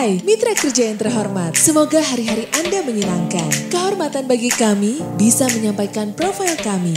Hai, mitra kerja yang terhormat. Semoga hari-hari Anda menyenangkan. Kehormatan bagi kami bisa menyampaikan profil kami.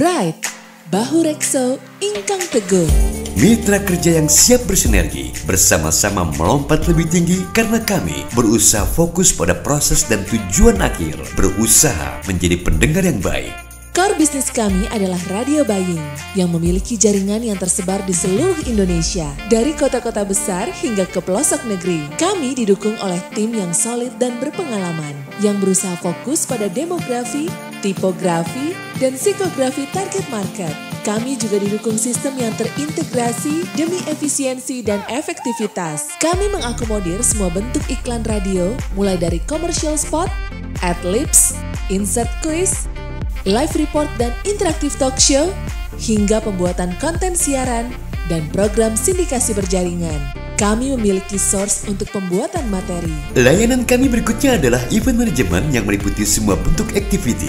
Bright, Bahu Rekso, Ingkang Teguh. Mitra kerja yang siap bersinergi, bersama-sama melompat lebih tinggi karena kami berusaha fokus pada proses dan tujuan akhir, berusaha menjadi pendengar yang baik, Core bisnis kami adalah radio buying yang memiliki jaringan yang tersebar di seluruh Indonesia, dari kota-kota besar hingga ke pelosok negeri. Kami didukung oleh tim yang solid dan berpengalaman, yang berusaha fokus pada demografi, tipografi, dan psikografi target market. Kami juga didukung sistem yang terintegrasi demi efisiensi dan efektivitas. Kami mengakomodir semua bentuk iklan radio, mulai dari commercial spot, ad libs, insert quiz, live report dan interaktif talk show, hingga pembuatan konten siaran dan program sindikasi berjaringan. Kami memiliki source untuk pembuatan materi. Layanan kami berikutnya adalah event manajemen yang meliputi semua bentuk activity.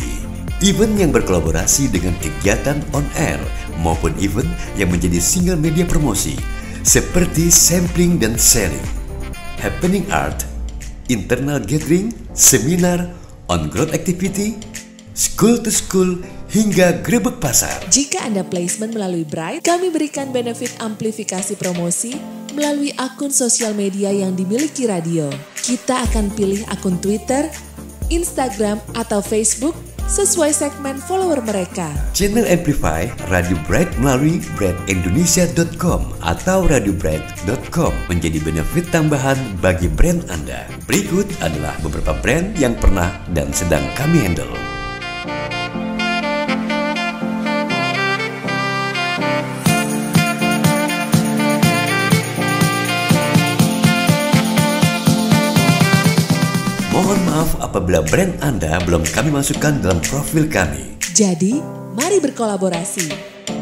Event yang berkolaborasi dengan kegiatan on air maupun event yang menjadi single media promosi seperti sampling dan selling happening art, internal gathering, seminar, on-ground activity, school to school, hingga grebek pasar. Jika Anda placement melalui Bright, kami berikan benefit amplifikasi promosi melalui akun sosial media yang dimiliki radio. Kita akan pilih akun Twitter, Instagram, atau Facebook sesuai segmen follower mereka. Channel Amplify Radio Bright melalui brandindonesia.com atau radiobright.com menjadi benefit tambahan bagi brand Anda. Berikut adalah beberapa brand yang pernah dan sedang kami handle. apabila brand Anda belum kami masukkan dalam profil kami. Jadi, mari berkolaborasi.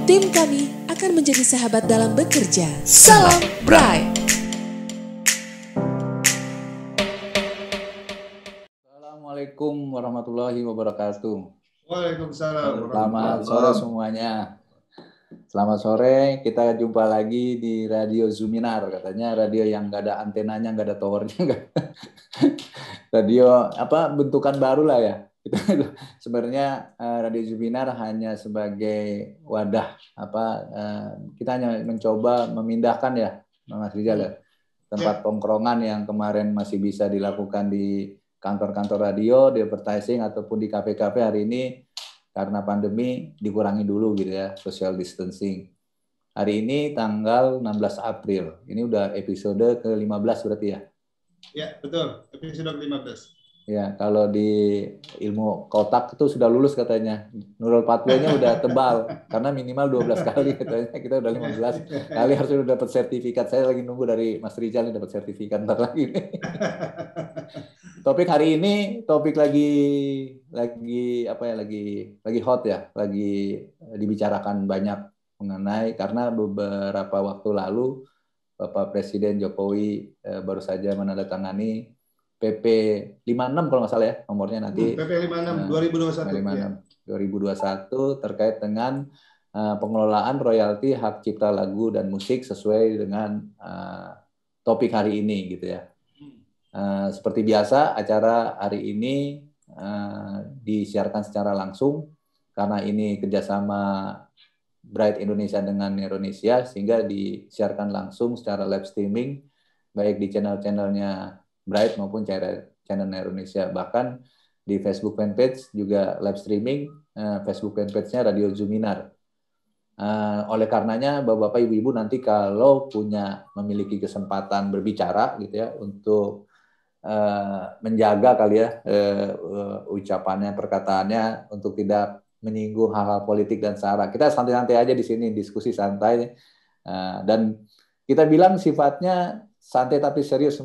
Tim kami akan menjadi sahabat dalam bekerja. Salam Bright! Assalamualaikum warahmatullahi wabarakatuh. Waalaikumsalam. Selamat sore semuanya. Selamat sore, kita jumpa lagi di Radio Zuminar. Katanya radio yang nggak ada antenanya, nggak ada towernya. Gak... radio apa bentukan baru lah ya. Sebenarnya eh, Radio Zuminar hanya sebagai wadah apa eh, kita hanya mencoba memindahkan ya Mas Rizal ya tempat ya. tongkrongan yang kemarin masih bisa dilakukan di kantor-kantor radio, di advertising ataupun di kafe-kafe hari ini karena pandemi dikurangi dulu gitu ya social distancing. Hari ini tanggal 16 April. Ini udah episode ke-15 berarti ya? Ya, betul. Episode ke-15. Ya, kalau di ilmu kotak itu sudah lulus katanya. Neural pathway-nya udah tebal karena minimal 12 kali katanya. Kita udah 15 kali harus udah dapat sertifikat. Saya lagi nunggu dari Mas Rizal nih dapat sertifikat ntar lagi. Nih. topik hari ini topik lagi lagi apa ya lagi lagi hot ya, lagi dibicarakan banyak mengenai karena beberapa waktu lalu Bapak Presiden Jokowi eh, baru saja menandatangani PP 56 kalau nggak salah ya nomornya nanti. PP 56 2021. 56 2021 terkait dengan uh, pengelolaan royalti hak cipta lagu dan musik sesuai dengan uh, topik hari ini gitu ya. Uh, seperti biasa acara hari ini uh, disiarkan secara langsung karena ini kerjasama Bright Indonesia dengan Indonesia sehingga disiarkan langsung secara live streaming baik di channel-channelnya Bright maupun channel Indonesia. Bahkan di Facebook fanpage juga live streaming uh, Facebook fanpage-nya Radio Zuminar. Uh, eh, oleh karenanya Bapak-bapak Ibu-ibu nanti kalau punya memiliki kesempatan berbicara gitu ya untuk uh, menjaga kali ya uh, ucapannya perkataannya untuk tidak menyinggung hal-hal politik dan sara. Kita santai-santai aja di sini diskusi santai uh, dan kita bilang sifatnya santai tapi serius.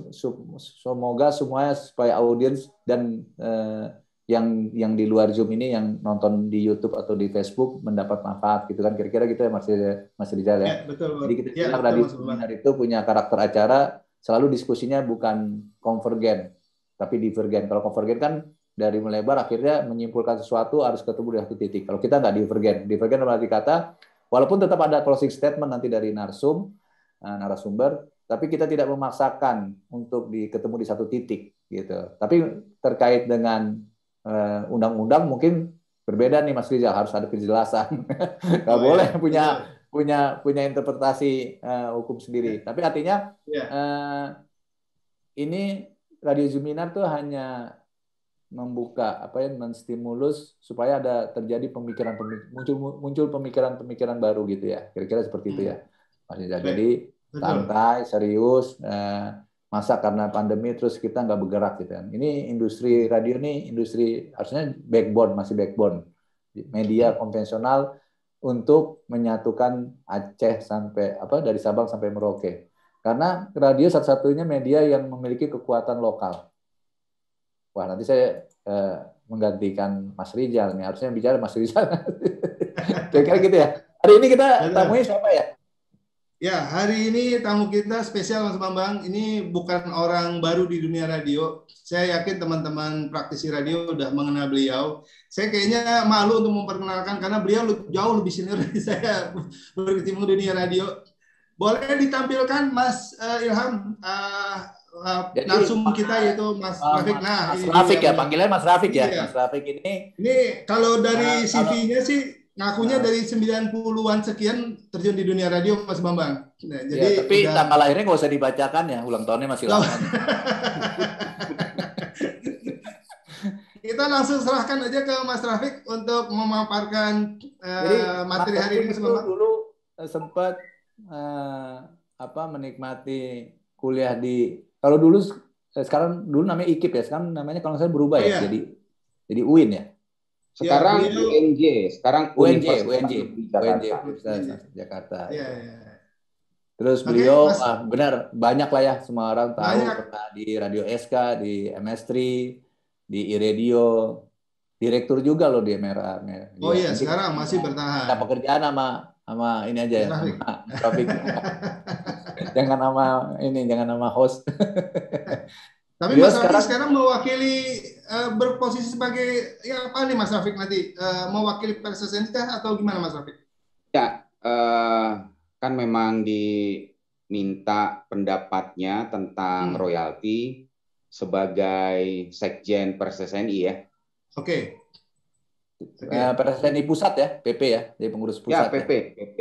Semoga semuanya supaya audiens dan eh, yang yang di luar Zoom ini yang nonton di YouTube atau di Facebook mendapat manfaat gitu kan kira-kira gitu ya masih masih ya. ya, betul. Jadi kita ya, tadi dari seminar itu punya karakter acara selalu diskusinya bukan konvergen tapi divergen. Kalau konvergen kan dari melebar akhirnya menyimpulkan sesuatu harus ketemu di satu titik. Kalau kita nggak divergen, divergen berarti kata walaupun tetap ada closing statement nanti dari narsum eh, narasumber tapi kita tidak memaksakan untuk ketemu di satu titik gitu. Tapi terkait dengan eh, undang-undang uh, mungkin berbeda nih Mas Rizal harus ada kejelasan. Gak oh, iya. boleh ya. punya iya. punya punya interpretasi uh, hukum sendiri. Ya. Tapi artinya ya. uh, ini radio seminar tuh hanya membuka apa ya menstimulus supaya ada terjadi pemikiran muncul muncul pemikiran-pemikiran baru gitu ya. Kira-kira seperti hmm. itu ya. Mas Rizal. Jadi santai, serius. Eh, masa karena pandemi terus kita nggak bergerak gitu kan. Ini industri radio ini industri harusnya backbone masih backbone media hmm. konvensional untuk menyatukan Aceh sampai apa dari Sabang sampai Merauke. Karena radio satu-satunya media yang memiliki kekuatan lokal. Wah, nanti saya eh, menggantikan Mas Rizal nih. Harusnya bicara Mas Rizal. Kira-kira gitu ya. Hari ini kita tamunya siapa ya? Ya, hari ini tamu kita spesial Mas Bambang. Ini bukan orang baru di dunia radio. Saya yakin teman-teman praktisi radio sudah mengenal beliau. Saya kayaknya malu untuk memperkenalkan karena beliau jauh lebih senior dari saya berkecimpung dunia radio. Boleh ditampilkan Mas eh, Ilham langsung eh, eh, kita yaitu Mas uh, Rafik. Nah, Mas Rafik ya, panggilan Mas Rafik ya. Iya. Mas Rafik ini. Ini kalau dari CV-nya sih ngakunya nah. dari 90-an sekian terjun di dunia radio Mas Bambang. Nah, ya, jadi ya, tapi udah... tanggal lahirnya nggak usah dibacakan ya, ulang tahunnya masih lama. Kita langsung serahkan aja ke Mas Rafiq untuk memaparkan uh, jadi, materi hari ini Mas Bambang. Dulu eh, sempat uh, apa menikmati kuliah di kalau dulu sekarang dulu namanya IKIP ya, sekarang namanya kalau saya berubah ya, iya. jadi jadi UIN ya. Ya, sekarang ya, beliau, UNJ, sekarang UNJ, UNJ, UNJ, UNJ. Jakarta. Ya, ya. Terus beliau mas, ah, benar banyak lah ya semua orang tahu banyak. pernah di Radio SK, di MS3, di iRadio, direktur juga loh di MRA. Oh iya, ya, sekarang masih bertahan. Ada pekerjaan sama sama ini aja ya. Topik. jangan sama ini, jangan sama host. Tapi Mas sekarang, sekarang mewakili Eh, berposisi sebagai ya apa nih Mas Rafiq nanti uh, mewakili Persisentah atau gimana Mas Rafiq? Ya, uh, kan memang diminta pendapatnya tentang hmm. royalti sebagai sekjen PSSI ya. Oke. Okay. Okay. Uh, PSSI pusat ya, PP ya, dari pengurus ya, pusat. Ya, PP, ya. PP.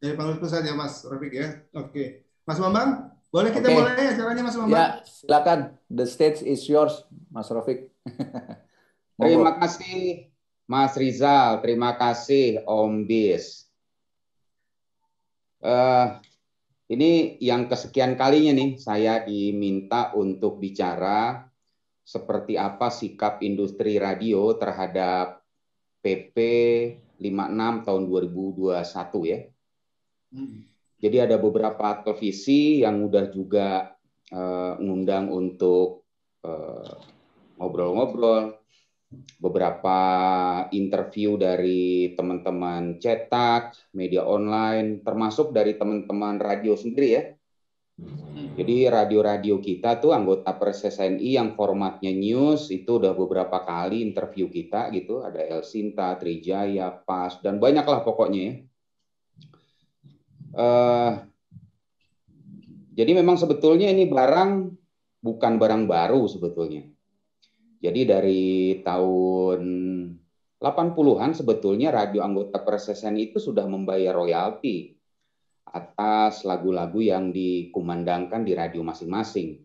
Dari pengurus pusat ya, Mas Rafiq ya. Oke. Okay. Mas Bambang, boleh kita okay. mulai acaranya Mas Bambang? Ya, silakan. The stage is yours, Mas Rafiq. terima kasih Mas Rizal, terima kasih Om Bis. Uh, ini yang kesekian kalinya nih saya diminta untuk bicara seperti apa sikap industri radio terhadap PP 56 tahun 2021 ya. Hmm. Jadi ada beberapa televisi yang udah juga uh, ngundang untuk uh, ngobrol-ngobrol, beberapa interview dari teman-teman cetak, media online, termasuk dari teman-teman radio sendiri ya. Hmm. Jadi radio-radio kita tuh anggota Persesni yang formatnya news itu udah beberapa kali interview kita gitu, ada Elsinta, Trijaya, Pas, dan banyaklah pokoknya ya. Uh, jadi memang sebetulnya ini barang bukan barang baru sebetulnya jadi dari tahun 80-an sebetulnya radio anggota Persesen itu sudah membayar royalti atas lagu-lagu yang dikumandangkan di radio masing-masing.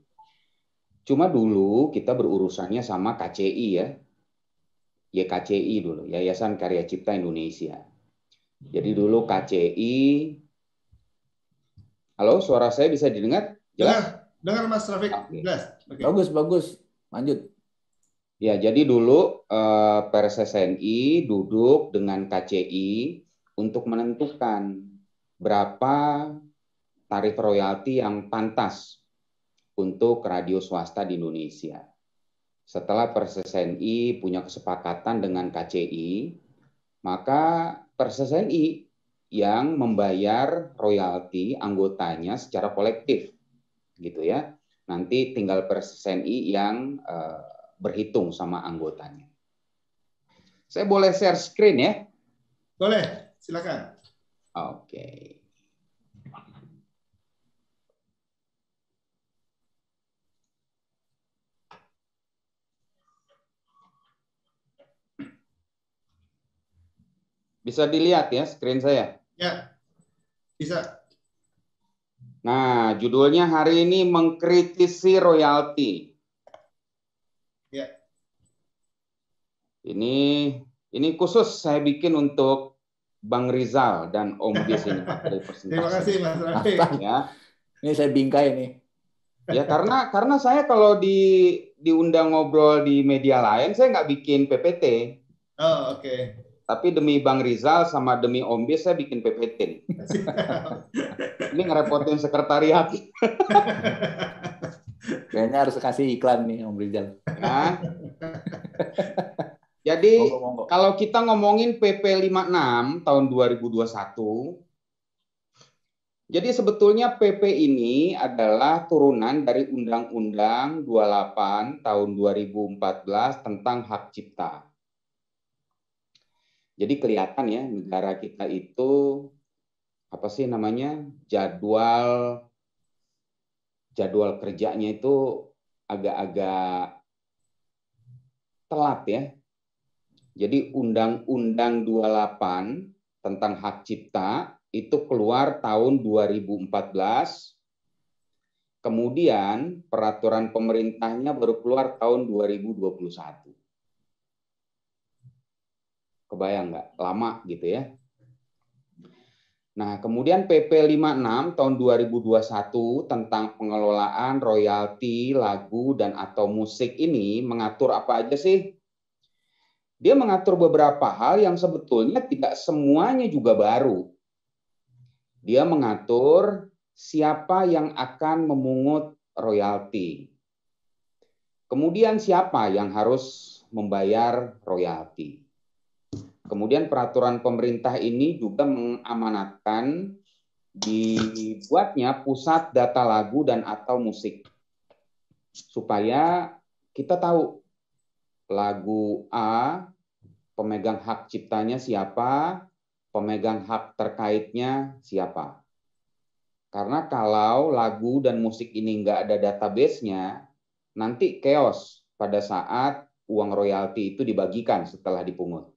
Cuma dulu kita berurusannya sama KCI ya. YKCI ya, dulu, Yayasan Karya Cipta Indonesia. Jadi hmm. dulu KCI Halo, suara saya bisa didengar? Jelas? Dengar, dengar Mas Rafiq. Okay. Jelas. Okay. Bagus, bagus. Lanjut. Ya, jadi dulu eh, duduk dengan KCI untuk menentukan berapa tarif royalti yang pantas untuk radio swasta di Indonesia. Setelah PRSSNI punya kesepakatan dengan KCI, maka PRSSNI yang membayar royalti anggotanya secara kolektif, gitu ya. Nanti tinggal PRSSNI yang eh, berhitung sama anggotanya. Saya boleh share screen ya? Boleh, silakan. Oke. Okay. Bisa dilihat ya screen saya? Ya, bisa. Nah, judulnya hari ini mengkritisi royalti. Ini ini khusus saya bikin untuk Bang Rizal dan Om Dis ini materi presentasi. Terima kasih Mas Rafi. Ya. Ini saya bingkai ini. Ya karena karena saya kalau di diundang ngobrol di media lain saya nggak bikin PPT. Oh oke. Okay. Tapi demi Bang Rizal sama demi Om Bis saya bikin PPT. ini ngerepotin sekretariat. Kayaknya harus kasih iklan nih Om Rizal. Nah. Jadi monggo, monggo. kalau kita ngomongin PP 56 tahun 2021, jadi sebetulnya PP ini adalah turunan dari Undang-Undang 28 tahun 2014 tentang hak cipta. Jadi kelihatan ya negara kita itu apa sih namanya jadwal jadwal kerjanya itu agak-agak telat ya jadi Undang-Undang 28 tentang hak cipta itu keluar tahun 2014. Kemudian peraturan pemerintahnya baru keluar tahun 2021. Kebayang nggak? Lama gitu ya. Nah, kemudian PP 56 tahun 2021 tentang pengelolaan royalti lagu dan atau musik ini mengatur apa aja sih? dia mengatur beberapa hal yang sebetulnya tidak semuanya juga baru. Dia mengatur siapa yang akan memungut royalti. Kemudian siapa yang harus membayar royalti. Kemudian peraturan pemerintah ini juga mengamanatkan dibuatnya pusat data lagu dan atau musik supaya kita tahu lagu A, pemegang hak ciptanya siapa, pemegang hak terkaitnya siapa. Karena kalau lagu dan musik ini nggak ada database-nya, nanti chaos pada saat uang royalti itu dibagikan setelah dipungut.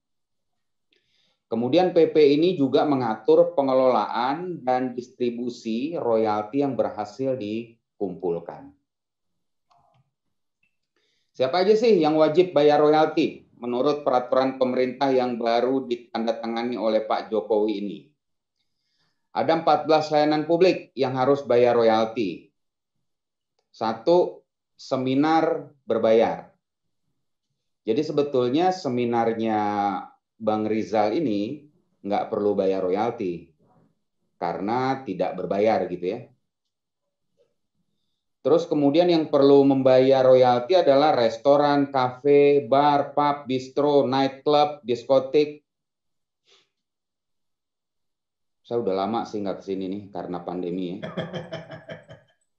Kemudian PP ini juga mengatur pengelolaan dan distribusi royalti yang berhasil dikumpulkan. Siapa aja sih yang wajib bayar royalti menurut peraturan pemerintah yang baru ditandatangani oleh Pak Jokowi ini? Ada 14 layanan publik yang harus bayar royalti. Satu, seminar berbayar. Jadi sebetulnya seminarnya Bang Rizal ini nggak perlu bayar royalti karena tidak berbayar gitu ya. Terus kemudian yang perlu membayar royalti adalah restoran, kafe, bar, pub, bistro, nightclub, diskotik. Saya udah lama sih nggak kesini nih karena pandemi ya.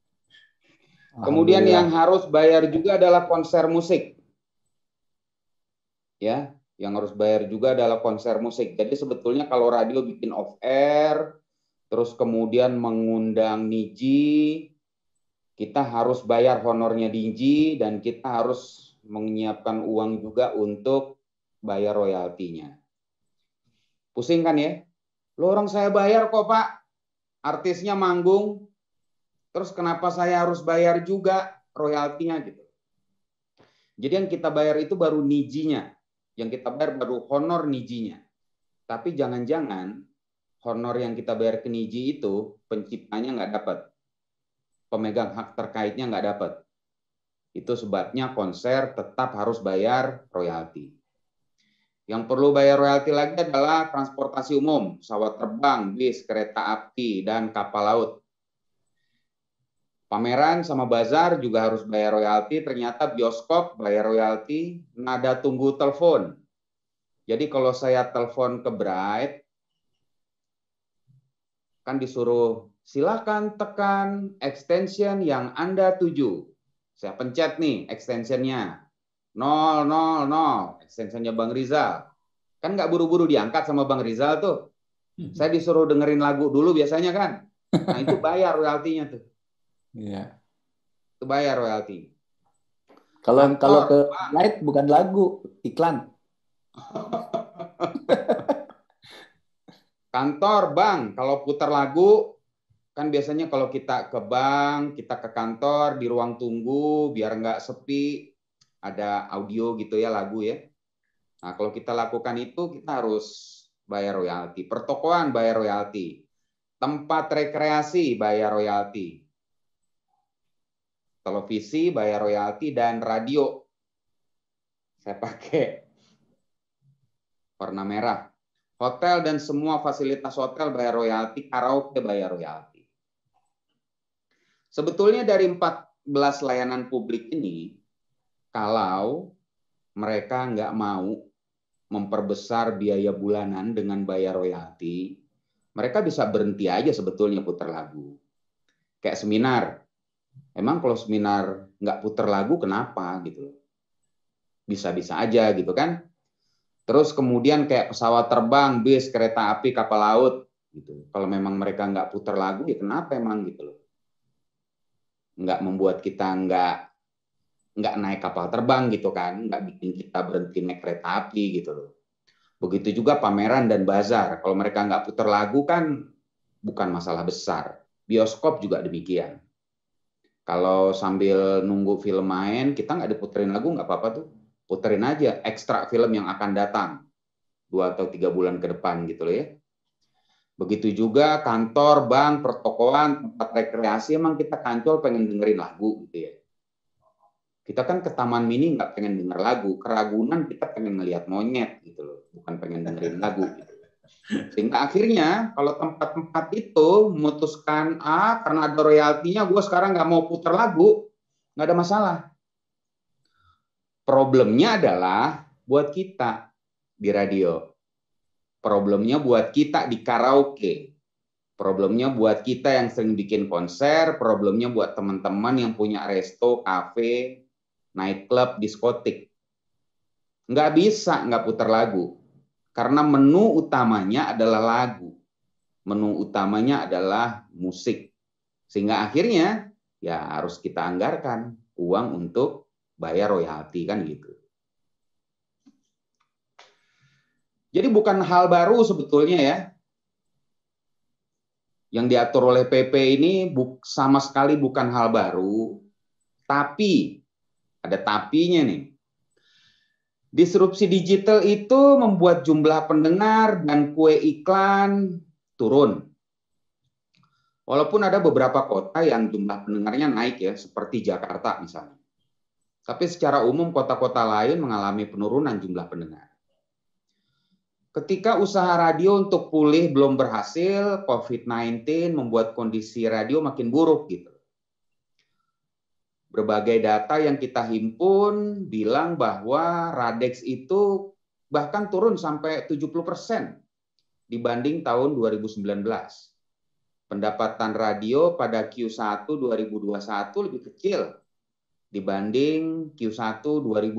Kemudian yang harus bayar juga adalah konser musik. Ya, yang harus bayar juga adalah konser musik. Jadi sebetulnya kalau radio bikin off air, terus kemudian mengundang Niji, kita harus bayar honornya Dinji dan kita harus menyiapkan uang juga untuk bayar royaltinya. Pusing kan ya? Lo orang saya bayar kok pak, artisnya manggung, terus kenapa saya harus bayar juga royaltinya gitu. Jadi yang kita bayar itu baru nijinya, yang kita bayar baru honor nijinya. Tapi jangan-jangan honor yang kita bayar ke niji itu penciptanya nggak dapat pemegang hak terkaitnya nggak dapat. Itu sebabnya konser tetap harus bayar royalti. Yang perlu bayar royalti lagi adalah transportasi umum, pesawat terbang, bis, kereta api, dan kapal laut. Pameran sama bazar juga harus bayar royalti, ternyata bioskop bayar royalti, nada tunggu telepon. Jadi kalau saya telepon ke Bright, kan disuruh silakan tekan extension yang Anda tuju. Saya pencet nih extensionnya. 0. extensionnya Bang Rizal. Kan nggak buru-buru diangkat sama Bang Rizal tuh. Hmm. Saya disuruh dengerin lagu dulu biasanya kan. Nah itu bayar royaltinya tuh. Iya. Itu bayar royalti. Kalau kalau ke bang. light bukan lagu, iklan. Kantor bang, kalau putar lagu kan biasanya kalau kita ke bank, kita ke kantor di ruang tunggu biar nggak sepi, ada audio gitu ya lagu ya. Nah, kalau kita lakukan itu kita harus bayar royalti, pertokoan bayar royalti, tempat rekreasi bayar royalti, televisi bayar royalti dan radio. Saya pakai warna merah. Hotel dan semua fasilitas hotel bayar royalti, karaoke bayar royalti. Sebetulnya dari 14 layanan publik ini, kalau mereka nggak mau memperbesar biaya bulanan dengan bayar royalti, mereka bisa berhenti aja sebetulnya putar lagu. Kayak seminar. Emang kalau seminar nggak putar lagu kenapa gitu Bisa-bisa aja gitu kan. Terus kemudian kayak pesawat terbang, bis, kereta api, kapal laut gitu. Kalau memang mereka nggak putar lagu ya kenapa emang gitu loh nggak membuat kita nggak nggak naik kapal terbang gitu kan, nggak bikin kita berhenti naik kereta api gitu loh. Begitu juga pameran dan bazar. Kalau mereka nggak putar lagu kan bukan masalah besar. Bioskop juga demikian. Kalau sambil nunggu film main, kita nggak diputerin lagu nggak apa-apa tuh. Puterin aja ekstra film yang akan datang dua atau tiga bulan ke depan gitu loh ya. Begitu juga kantor, bank, pertokoan, tempat rekreasi emang kita kancol pengen dengerin lagu gitu ya. Kita kan ke taman mini nggak pengen denger lagu, keragunan kita pengen ngelihat monyet gitu loh, bukan pengen dengerin lagu. Gitu. Sehingga akhirnya kalau tempat-tempat itu memutuskan ah karena ada royaltinya gue sekarang nggak mau puter lagu, nggak ada masalah. Problemnya adalah buat kita di radio Problemnya buat kita di karaoke. Problemnya buat kita yang sering bikin konser, problemnya buat teman-teman yang punya resto, kafe, nightclub, diskotik. Nggak bisa nggak putar lagu. Karena menu utamanya adalah lagu. Menu utamanya adalah musik. Sehingga akhirnya ya harus kita anggarkan uang untuk bayar royalti kan gitu. Jadi bukan hal baru sebetulnya ya. Yang diatur oleh PP ini sama sekali bukan hal baru, tapi ada tapinya nih. Disrupsi digital itu membuat jumlah pendengar dan kue iklan turun. Walaupun ada beberapa kota yang jumlah pendengarnya naik ya, seperti Jakarta misalnya. Tapi secara umum kota-kota lain mengalami penurunan jumlah pendengar. Ketika usaha radio untuk pulih belum berhasil, COVID-19 membuat kondisi radio makin buruk gitu. Berbagai data yang kita himpun bilang bahwa Radex itu bahkan turun sampai 70 persen dibanding tahun 2019. Pendapatan radio pada Q1 2021 lebih kecil dibanding Q1 2020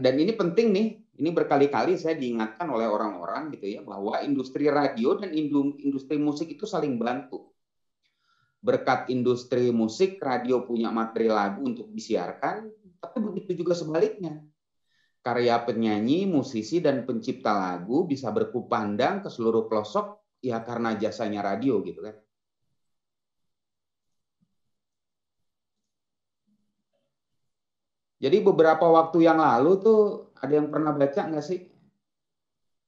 dan ini penting nih, ini berkali-kali saya diingatkan oleh orang-orang gitu ya bahwa industri radio dan industri musik itu saling bantu. Berkat industri musik, radio punya materi lagu untuk disiarkan, tapi begitu juga sebaliknya. Karya penyanyi, musisi, dan pencipta lagu bisa berkupandang ke seluruh pelosok ya karena jasanya radio gitu kan Jadi beberapa waktu yang lalu tuh ada yang pernah baca nggak sih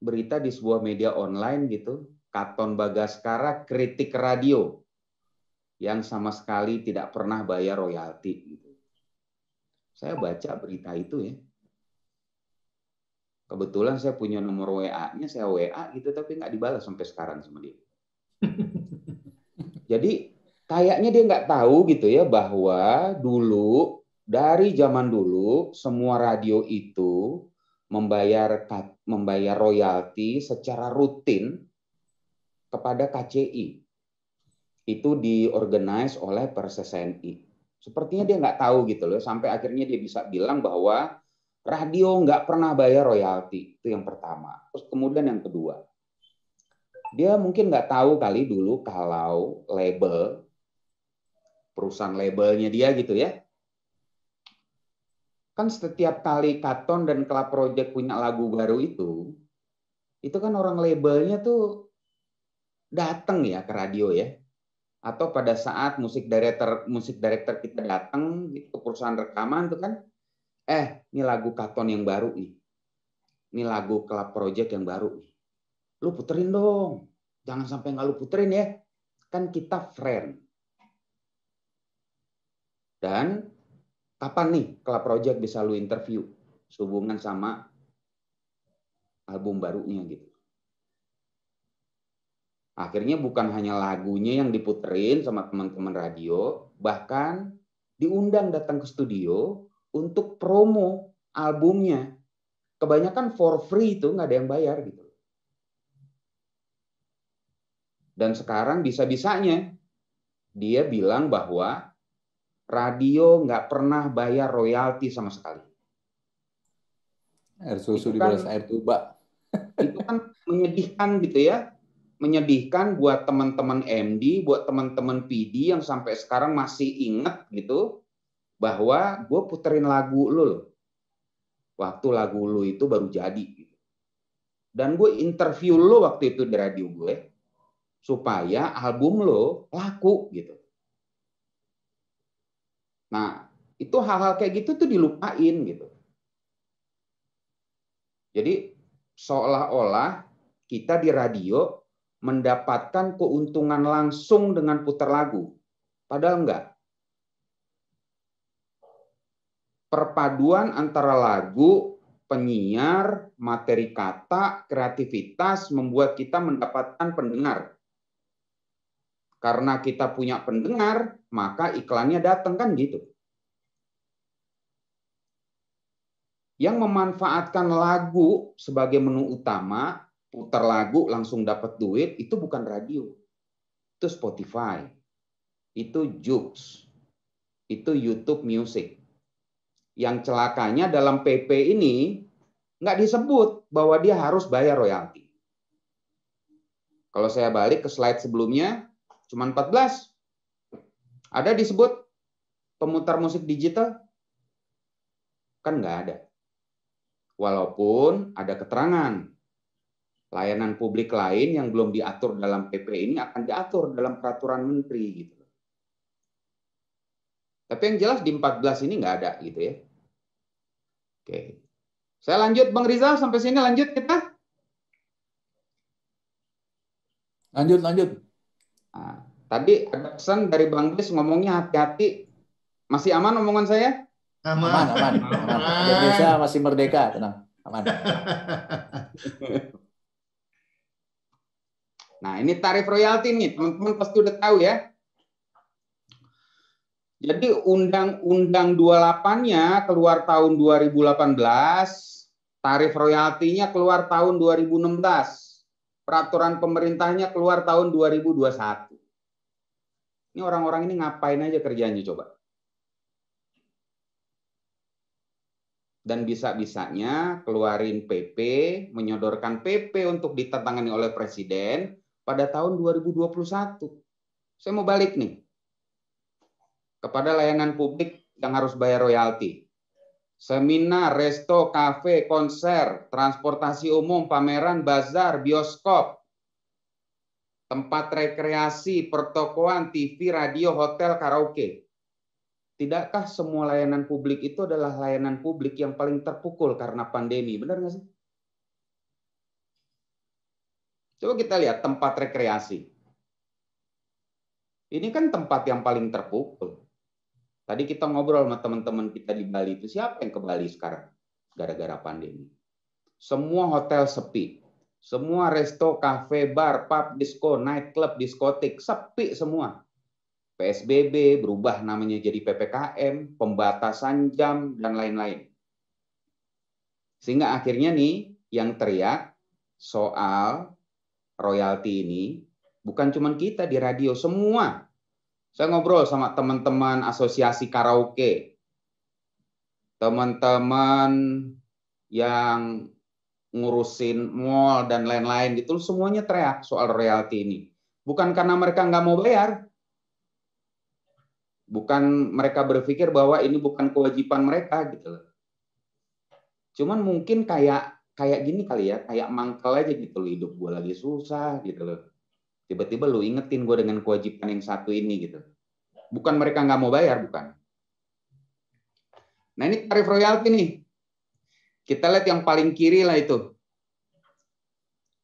berita di sebuah media online gitu, Katon Bagaskara kritik radio yang sama sekali tidak pernah bayar royalti gitu. Saya baca berita itu ya. Kebetulan saya punya nomor WA-nya, saya WA gitu tapi nggak dibalas sampai sekarang sama dia. Jadi kayaknya dia nggak tahu gitu ya bahwa dulu dari zaman dulu semua radio itu membayar membayar royalti secara rutin kepada KCI. Itu diorganize oleh Persesni. Sepertinya dia nggak tahu gitu loh, sampai akhirnya dia bisa bilang bahwa radio nggak pernah bayar royalti. Itu yang pertama. Terus kemudian yang kedua, dia mungkin nggak tahu kali dulu kalau label perusahaan labelnya dia gitu ya kan setiap kali Katon dan Club Project punya lagu baru itu, itu kan orang labelnya tuh datang ya ke radio ya. Atau pada saat musik director musik director kita datang gitu, ke perusahaan rekaman itu kan, eh ini lagu Katon yang baru nih. Ini lagu Club Project yang baru nih. Lu puterin dong. Jangan sampai nggak lu puterin ya. Kan kita friend. Dan kapan nih Club Project bisa lu interview sehubungan sama album barunya gitu. Akhirnya bukan hanya lagunya yang diputerin sama teman-teman radio, bahkan diundang datang ke studio untuk promo albumnya. Kebanyakan for free itu nggak ada yang bayar gitu. Dan sekarang bisa-bisanya dia bilang bahwa radio nggak pernah bayar royalti sama sekali. Air susu di kan, air tuba. Itu kan menyedihkan gitu ya. Menyedihkan buat teman-teman MD, buat teman-teman PD yang sampai sekarang masih ingat gitu bahwa gue puterin lagu lu loh. Waktu lagu lu itu baru jadi. Gitu. Dan gue interview lo waktu itu di radio gue supaya album lo laku gitu. Nah, itu hal-hal kayak gitu tuh dilupain gitu. Jadi seolah-olah kita di radio mendapatkan keuntungan langsung dengan putar lagu. Padahal enggak. Perpaduan antara lagu, penyiar, materi kata, kreativitas membuat kita mendapatkan pendengar karena kita punya pendengar, maka iklannya datang kan gitu. Yang memanfaatkan lagu sebagai menu utama, putar lagu langsung dapat duit, itu bukan radio. Itu Spotify. Itu Jux. Itu YouTube Music. Yang celakanya dalam PP ini nggak disebut bahwa dia harus bayar royalti. Kalau saya balik ke slide sebelumnya, Cuma 14. Ada disebut pemutar musik digital? Kan nggak ada. Walaupun ada keterangan layanan publik lain yang belum diatur dalam PP ini akan diatur dalam peraturan menteri gitu. Tapi yang jelas di 14 ini nggak ada gitu ya. Oke. Saya lanjut Bang Rizal sampai sini lanjut kita. Lanjut lanjut. Nah, tadi ada pesan dari Bang Gris ngomongnya hati-hati. Masih aman omongan saya? Aman, aman, aman. aman. aman. Indonesia masih merdeka, tenang. Aman. nah, ini tarif royalti nih, teman-teman pasti udah tahu ya. Jadi undang-undang 28-nya keluar tahun 2018, tarif royaltinya keluar tahun 2016, peraturan pemerintahnya keluar tahun 2021. Ini orang-orang ini ngapain aja kerjanya coba? Dan bisa-bisanya keluarin PP, menyodorkan PP untuk ditantangani oleh Presiden pada tahun 2021. Saya mau balik nih. Kepada layanan publik yang harus bayar royalti. Seminar, resto, kafe, konser, transportasi umum, pameran, bazar, bioskop, tempat rekreasi, pertokoan, TV, radio, hotel, karaoke. Tidakkah semua layanan publik itu adalah layanan publik yang paling terpukul karena pandemi? Benar nggak sih? Coba kita lihat tempat rekreasi. Ini kan tempat yang paling terpukul. Tadi kita ngobrol sama teman-teman kita di Bali itu siapa yang ke Bali sekarang gara-gara pandemi? Semua hotel sepi, semua resto, kafe, bar, pub, disco, nightclub, diskotik, sepi semua. PSBB berubah namanya jadi PPKM, pembatasan jam, dan lain-lain. Sehingga akhirnya nih yang teriak soal royalti ini bukan cuma kita di radio, semua. Saya ngobrol sama teman-teman asosiasi karaoke, teman-teman yang ngurusin mall dan lain-lain gitu semuanya teriak soal royalti ini. Bukan karena mereka nggak mau bayar, bukan mereka berpikir bahwa ini bukan kewajiban mereka gitu loh. Cuman mungkin kayak kayak gini kali ya, kayak mangkel aja gitu loh hidup gue lagi susah gitu loh. Tiba-tiba lu ingetin gue dengan kewajiban yang satu ini gitu. Bukan mereka nggak mau bayar, bukan. Nah ini tarif royalti nih, kita lihat yang paling kiri lah itu.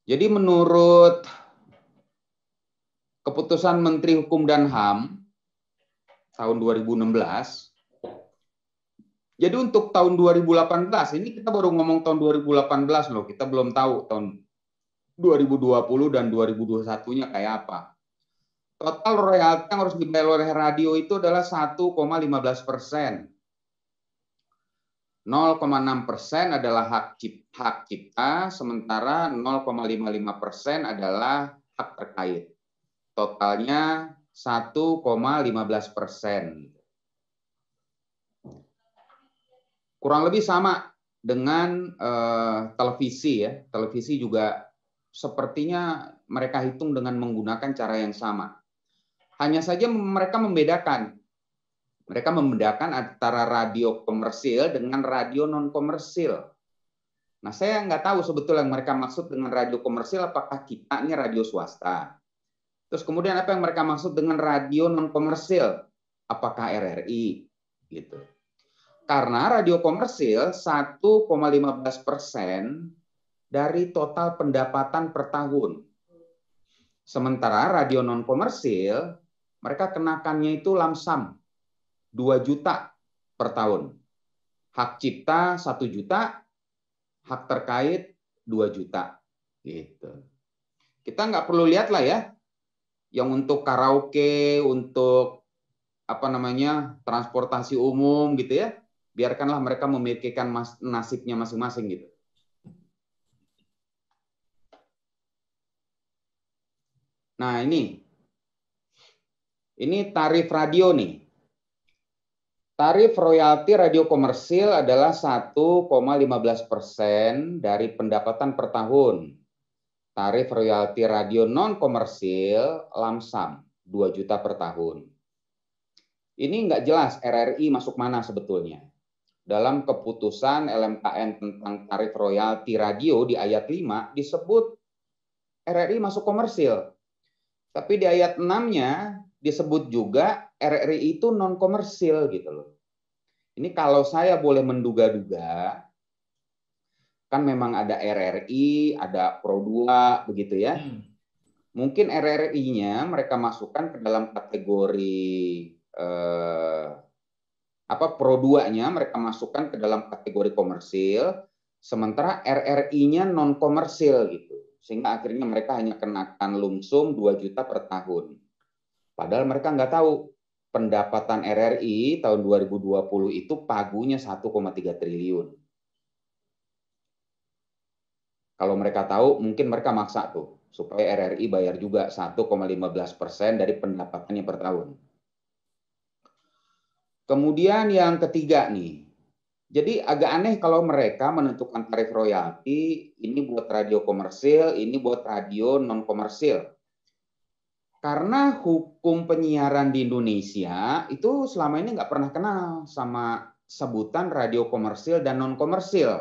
Jadi menurut keputusan Menteri Hukum dan HAM tahun 2016, jadi untuk tahun 2018, ini kita baru ngomong tahun 2018 loh, kita belum tahu tahun 2020 dan 2021-nya kayak apa. Total royalti yang harus dibayar oleh radio itu adalah 1,15 persen. 0,6 persen adalah hak, kita, hak cipta, sementara 0,55 persen adalah hak terkait. Totalnya 1,15 persen. Kurang lebih sama dengan eh, televisi ya. Televisi juga sepertinya mereka hitung dengan menggunakan cara yang sama. Hanya saja mereka membedakan mereka membedakan antara radio komersil dengan radio non komersil. Nah, saya nggak tahu sebetulnya yang mereka maksud dengan radio komersil apakah kita ini radio swasta. Terus kemudian apa yang mereka maksud dengan radio non komersil? Apakah RRI? Gitu. Karena radio komersil 1,15 persen dari total pendapatan per tahun. Sementara radio non komersil mereka kenakannya itu lamsam 2 juta per tahun. Hak cipta 1 juta, hak terkait 2 juta. Gitu. Kita nggak perlu lihat lah ya, yang untuk karaoke, untuk apa namanya transportasi umum gitu ya, biarkanlah mereka memikirkan mas, nasibnya masing-masing gitu. Nah ini, ini tarif radio nih. Tarif royalti radio komersil adalah 1,15 persen dari pendapatan per tahun. Tarif royalti radio non komersil lamsam 2 juta per tahun. Ini nggak jelas RRI masuk mana sebetulnya. Dalam keputusan LMKN tentang tarif royalti radio di ayat 5 disebut RRI masuk komersil. Tapi di ayat 6-nya disebut juga RRI itu non komersil gitu loh. Ini kalau saya boleh menduga-duga, kan memang ada RRI, ada pro Pro2 begitu ya. Hmm. Mungkin RRI-nya mereka masukkan ke dalam kategori eh, apa 2 nya mereka masukkan ke dalam kategori komersil, sementara RRI-nya non komersil gitu. Sehingga akhirnya mereka hanya kenakan lumsum 2 juta per tahun. Padahal mereka nggak tahu pendapatan RRI tahun 2020 itu pagunya 1,3 triliun. Kalau mereka tahu, mungkin mereka maksa tuh supaya RRI bayar juga 1,15 persen dari pendapatannya per tahun. Kemudian yang ketiga nih, jadi agak aneh kalau mereka menentukan tarif royalti ini buat radio komersil, ini buat radio non komersil. Karena hukum penyiaran di Indonesia itu selama ini nggak pernah kenal sama sebutan radio komersil dan non komersil.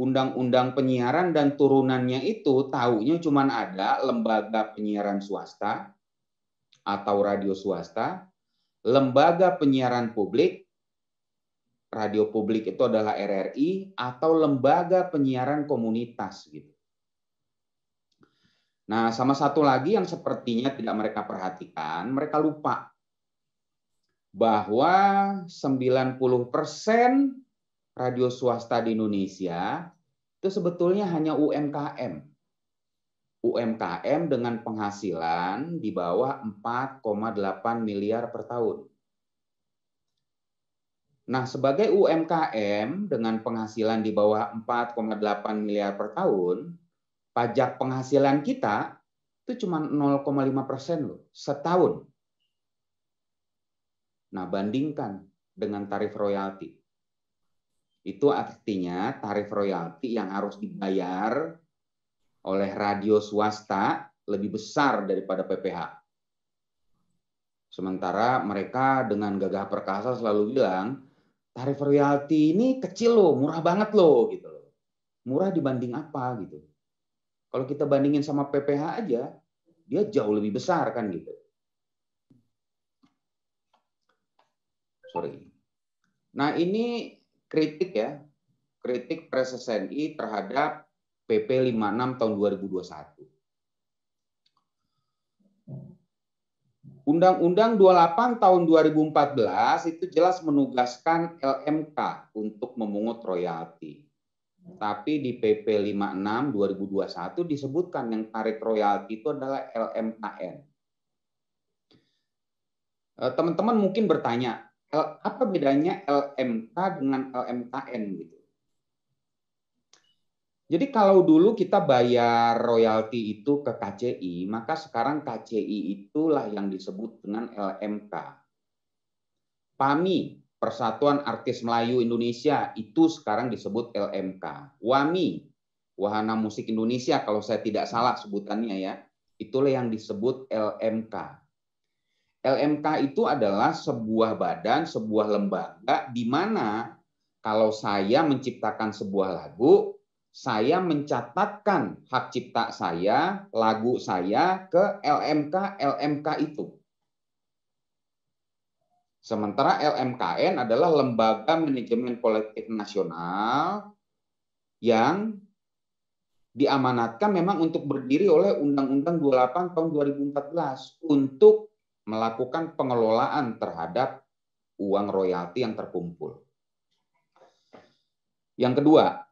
Undang-undang penyiaran dan turunannya itu tahunya cuma ada lembaga penyiaran swasta atau radio swasta, lembaga penyiaran publik, radio publik itu adalah RRI atau lembaga penyiaran komunitas gitu. Nah, sama satu lagi yang sepertinya tidak mereka perhatikan, mereka lupa bahwa 90% radio swasta di Indonesia itu sebetulnya hanya UMKM. UMKM dengan penghasilan di bawah 4,8 miliar per tahun. Nah, sebagai UMKM dengan penghasilan di bawah 4,8 miliar per tahun, pajak penghasilan kita itu cuma 0,5 persen loh setahun. Nah bandingkan dengan tarif royalti. Itu artinya tarif royalti yang harus dibayar oleh radio swasta lebih besar daripada PPH. Sementara mereka dengan gagah perkasa selalu bilang, tarif royalti ini kecil loh, murah banget loh gitu loh. Murah dibanding apa gitu. Kalau kita bandingin sama PPH aja, dia jauh lebih besar kan gitu. Sorry. Nah ini kritik ya, kritik Preses terhadap PP 56 tahun 2021. Undang-Undang 28 tahun 2014 itu jelas menugaskan LMK untuk memungut royalti. Tapi di PP 56 2021 disebutkan yang tarik royalti itu adalah LMKN. E, teman-teman mungkin bertanya, apa bedanya LMK dengan LMKN gitu? Jadi kalau dulu kita bayar royalti itu ke KCI, maka sekarang KCI itulah yang disebut dengan LMK. PAMI Persatuan Artis Melayu Indonesia itu sekarang disebut LMK. WAMI, Wahana Musik Indonesia kalau saya tidak salah sebutannya ya, itulah yang disebut LMK. LMK itu adalah sebuah badan, sebuah lembaga di mana kalau saya menciptakan sebuah lagu, saya mencatatkan hak cipta saya, lagu saya ke LMK, LMK itu. Sementara LMKN adalah lembaga manajemen kolektif nasional yang diamanatkan memang untuk berdiri oleh Undang-Undang 28 tahun 2014 untuk melakukan pengelolaan terhadap uang royalti yang terkumpul. Yang kedua,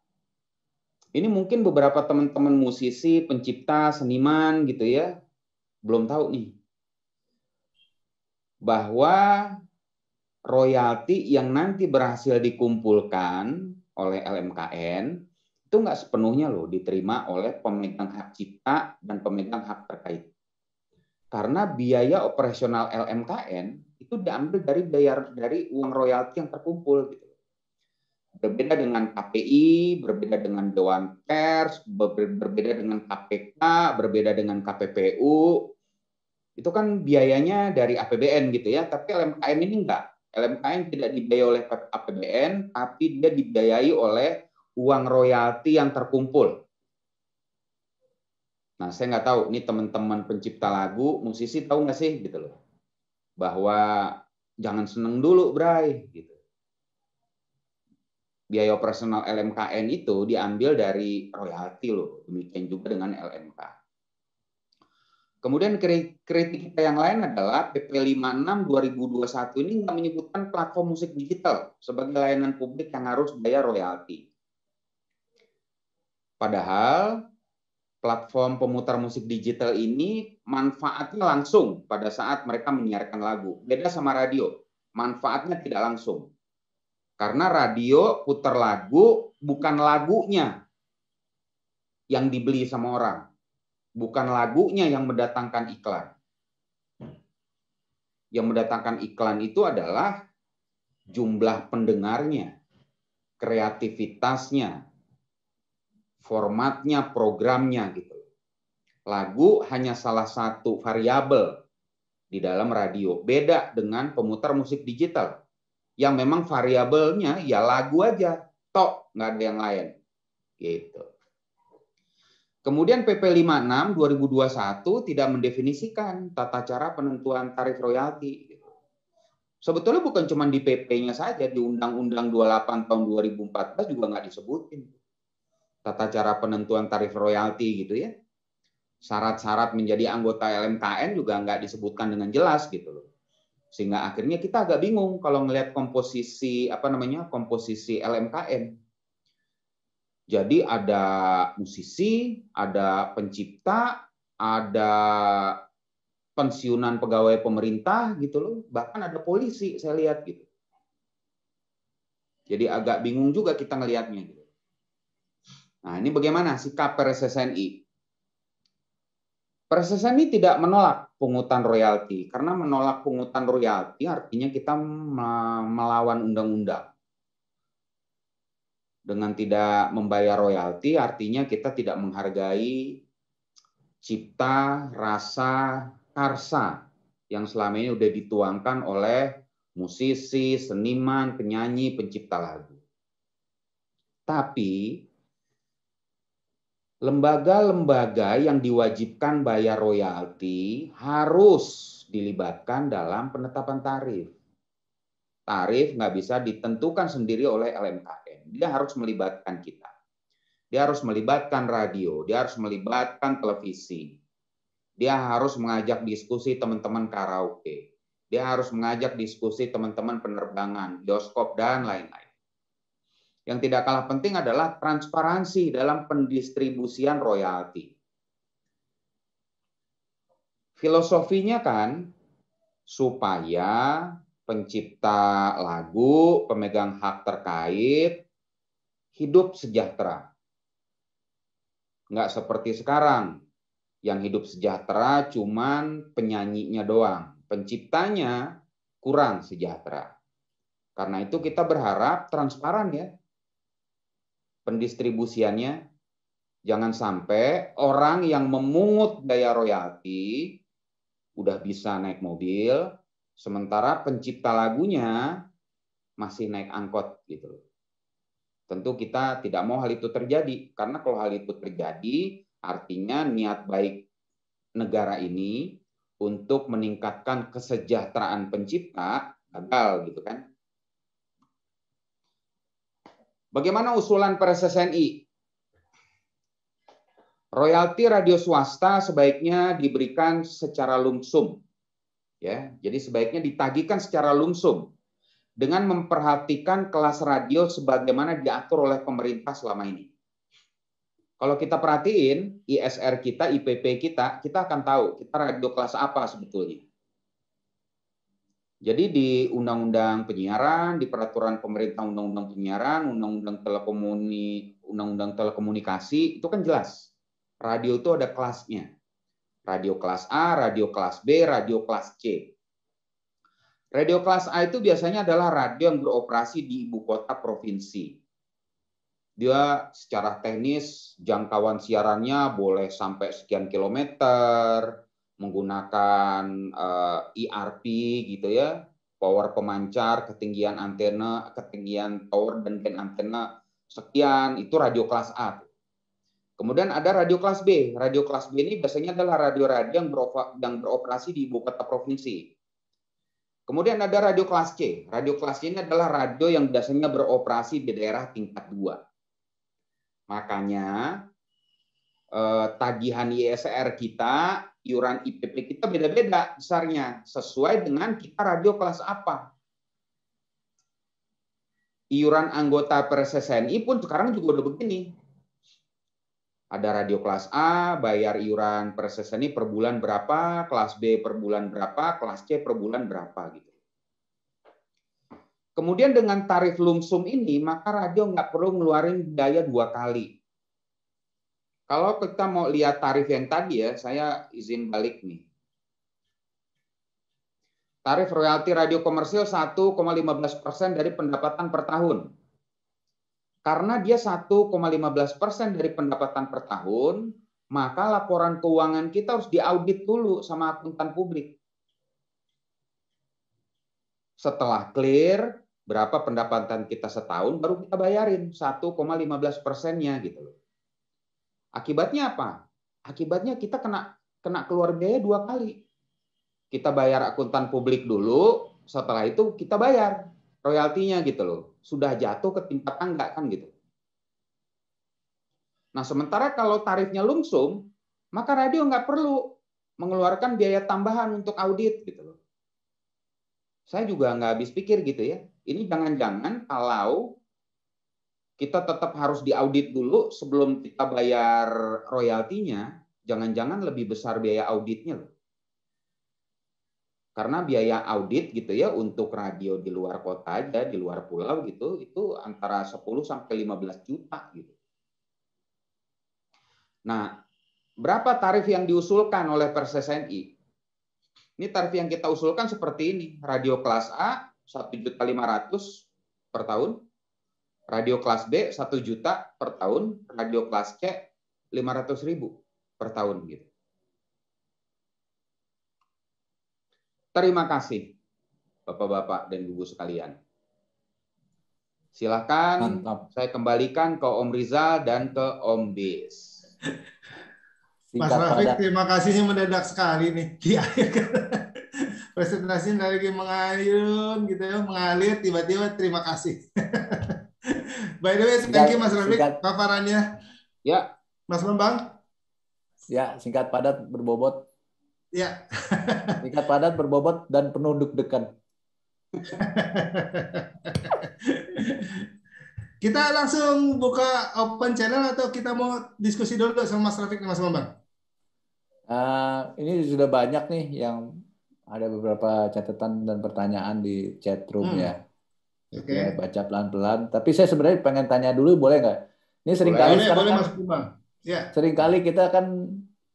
ini mungkin beberapa teman-teman musisi, pencipta, seniman gitu ya, belum tahu nih bahwa royalti yang nanti berhasil dikumpulkan oleh LMKN itu nggak sepenuhnya loh diterima oleh pemegang hak cipta dan pemegang hak terkait. Karena biaya operasional LMKN itu diambil dari bayar dari uang royalti yang terkumpul gitu. Berbeda dengan KPI, berbeda dengan Dewan Pers, berbeda dengan KPK, berbeda dengan KPPU. Itu kan biayanya dari APBN gitu ya, tapi LMKN ini enggak LMKN tidak dibiayai oleh APBN, tapi dia dibiayai oleh uang royalti yang terkumpul. Nah, saya nggak tahu, ini teman-teman pencipta lagu, musisi tahu nggak sih gitu loh, bahwa jangan seneng dulu, Bray, gitu biaya operasional LMKN itu diambil dari royalti loh. Demikian juga dengan LMK. Kemudian kritik kita yang lain adalah PP 56 2021 ini nggak menyebutkan platform musik digital sebagai layanan publik yang harus bayar royalti. Padahal platform pemutar musik digital ini manfaatnya langsung pada saat mereka menyiarkan lagu. Beda sama radio, manfaatnya tidak langsung. Karena radio putar lagu bukan lagunya yang dibeli sama orang, bukan lagunya yang mendatangkan iklan. Yang mendatangkan iklan itu adalah jumlah pendengarnya, kreativitasnya, formatnya, programnya gitu. Lagu hanya salah satu variabel di dalam radio. Beda dengan pemutar musik digital yang memang variabelnya ya lagu aja, tok nggak ada yang lain gitu. Kemudian PP 56 2021 tidak mendefinisikan tata cara penentuan tarif royalti. Sebetulnya bukan cuma di PP-nya saja, di Undang-Undang 28 tahun 2014 juga nggak disebutin. Tata cara penentuan tarif royalti gitu ya. Syarat-syarat menjadi anggota LMKN juga nggak disebutkan dengan jelas gitu loh. Sehingga akhirnya kita agak bingung kalau ngelihat komposisi apa namanya komposisi LMKN jadi ada musisi, ada pencipta, ada pensiunan pegawai pemerintah gitu loh, bahkan ada polisi saya lihat gitu. Jadi agak bingung juga kita ngelihatnya gitu. Nah, ini bagaimana sikap PRSSNI? PRSSNI tidak menolak pungutan royalti karena menolak pungutan royalti artinya kita melawan undang-undang dengan tidak membayar royalti artinya kita tidak menghargai cipta, rasa, karsa yang selama ini sudah dituangkan oleh musisi, seniman, penyanyi, pencipta lagu. Tapi lembaga-lembaga yang diwajibkan bayar royalti harus dilibatkan dalam penetapan tarif tarif nggak bisa ditentukan sendiri oleh LMKN. Dia harus melibatkan kita. Dia harus melibatkan radio, dia harus melibatkan televisi. Dia harus mengajak diskusi teman-teman karaoke. Dia harus mengajak diskusi teman-teman penerbangan, bioskop, dan lain-lain. Yang tidak kalah penting adalah transparansi dalam pendistribusian royalti. Filosofinya kan supaya pencipta lagu, pemegang hak terkait, hidup sejahtera. Nggak seperti sekarang, yang hidup sejahtera cuman penyanyinya doang. Penciptanya kurang sejahtera. Karena itu kita berharap transparan ya. Pendistribusiannya jangan sampai orang yang memungut daya royalti udah bisa naik mobil, Sementara pencipta lagunya masih naik angkot gitu loh. Tentu kita tidak mau hal itu terjadi karena kalau hal itu terjadi artinya niat baik negara ini untuk meningkatkan kesejahteraan pencipta gagal gitu kan. Bagaimana usulan PSSNI? Royalti radio swasta sebaiknya diberikan secara lumsum ya. Jadi sebaiknya ditagihkan secara lumsum dengan memperhatikan kelas radio sebagaimana diatur oleh pemerintah selama ini. Kalau kita perhatiin ISR kita, IPP kita, kita akan tahu kita radio kelas apa sebetulnya. Jadi di Undang-Undang Penyiaran, di Peraturan Pemerintah Undang-Undang Penyiaran, Undang-Undang Telekomuni, Undang-Undang Telekomunikasi itu kan jelas. Radio itu ada kelasnya. Radio kelas A, radio kelas B, radio kelas C. Radio kelas A itu biasanya adalah radio yang beroperasi di ibu kota provinsi. Dia secara teknis jangkauan siarannya boleh sampai sekian kilometer, menggunakan uh, eh, ERP gitu ya, power pemancar, ketinggian antena, ketinggian tower dan gain antena sekian, itu radio kelas A. Kemudian ada radio kelas B. Radio kelas B ini biasanya adalah radio-radio yang, yang beroperasi di ibu kota provinsi. Kemudian ada radio kelas C. Radio kelas C ini adalah radio yang biasanya beroperasi di daerah tingkat 2. Makanya eh, tagihan ISR kita, iuran IPP kita beda-beda besarnya sesuai dengan kita radio kelas apa. Iuran anggota SSNI pun sekarang juga udah begini ada radio kelas A, bayar iuran per seseni per bulan berapa, kelas B per bulan berapa, kelas C per bulan berapa gitu. Kemudian dengan tarif lumsum ini, maka radio nggak perlu ngeluarin biaya dua kali. Kalau kita mau lihat tarif yang tadi ya, saya izin balik nih. Tarif royalti radio komersil 1,15% dari pendapatan per tahun. Karena dia 1,15 persen dari pendapatan per tahun, maka laporan keuangan kita harus diaudit dulu sama akuntan publik. Setelah clear, berapa pendapatan kita setahun, baru kita bayarin 1,15 persennya gitu loh. Akibatnya apa? Akibatnya kita kena kena keluar biaya dua kali. Kita bayar akuntan publik dulu, setelah itu kita bayar royaltinya gitu loh. Sudah jatuh ke tingkat tangga kan gitu. Nah, sementara kalau tarifnya lumsum, maka radio nggak perlu mengeluarkan biaya tambahan untuk audit gitu loh. Saya juga nggak habis pikir gitu ya. Ini jangan-jangan kalau kita tetap harus diaudit dulu sebelum kita bayar royaltinya, jangan-jangan lebih besar biaya auditnya loh karena biaya audit gitu ya untuk radio di luar kota aja di luar pulau gitu itu antara 10 sampai 15 juta gitu. Nah, berapa tarif yang diusulkan oleh Persesni? Ini tarif yang kita usulkan seperti ini, radio kelas A 1.500 per tahun, radio kelas B 1 juta per tahun, radio kelas C 500.000 per tahun gitu. Terima kasih, Bapak-Bapak dan Ibu sekalian. Silahkan Mantap. saya kembalikan ke Om Riza dan ke Om Bis. Mas Rafiq, terima kasihnya mendadak sekali nih. Di iya. akhir presentasi lagi mengalir gitu ya, mengalir tiba-tiba terima kasih. By the way, thank you Mas Rafiq paparannya. Ya. Mas Bambang. Ya, singkat padat berbobot. Ya. Tingkat padat, berbobot, dan penuh deg-degan. kita langsung buka open channel atau kita mau diskusi dulu sama Mas Rafiq dan Mas Bambang? Uh, ini sudah banyak nih yang ada beberapa catatan dan pertanyaan di chat room hmm. ya. Oke. Okay. baca pelan-pelan. Tapi saya sebenarnya pengen tanya dulu boleh nggak? Ini seringkali boleh, sekarang boleh, kan, ya. Seringkali kita kan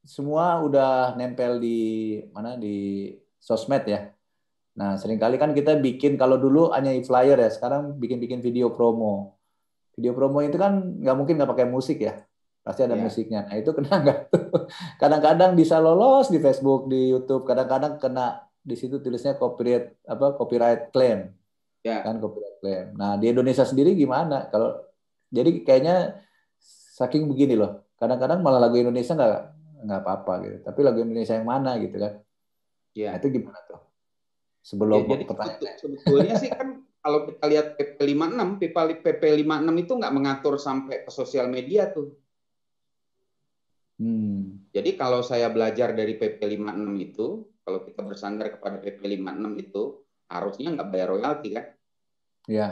semua udah nempel di mana di sosmed ya. Nah, seringkali kan kita bikin kalau dulu hanya flyer ya, sekarang bikin-bikin video promo. Video promo itu kan nggak mungkin nggak pakai musik ya, pasti ada yeah. musiknya. Nah itu kena nggak? Kadang-kadang bisa lolos di Facebook, di YouTube, kadang-kadang kena di situ tulisnya copyright apa copyright claim, yeah. kan copyright claim. Nah di Indonesia sendiri gimana? Kalau jadi kayaknya saking begini loh, kadang-kadang malah lagu Indonesia nggak nggak apa-apa gitu tapi lagu Indonesia yang mana gitu kan Iya nah, itu gimana tuh ya, sebelum ya, jadi sebetulnya sih kan kalau kita lihat PP 56 PP 56 itu nggak mengatur sampai ke sosial media tuh hmm. jadi kalau saya belajar dari PP 56 itu kalau kita bersandar kepada PP 56 itu harusnya nggak bayar royalti kan ya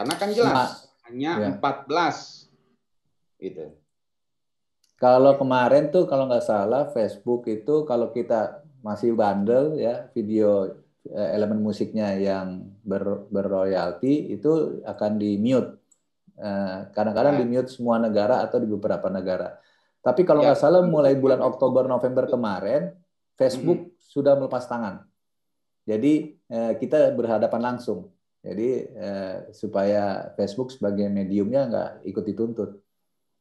karena kan jelas nah, hanya ya. 14 gitu kalau iya. kemarin tuh kalau nggak salah Facebook itu kalau kita masih bandel ya video eh, elemen musiknya yang ber, berroyalti itu akan di mute. Eh, kadang-kadang ya. Hmm. di mute semua negara atau di beberapa negara. Tapi kalau ya. nggak salah mulai bulan Oktober November kemarin Facebook hmm. sudah melepas tangan. Jadi eh, kita berhadapan langsung. Jadi eh, supaya Facebook sebagai mediumnya nggak ikut dituntut.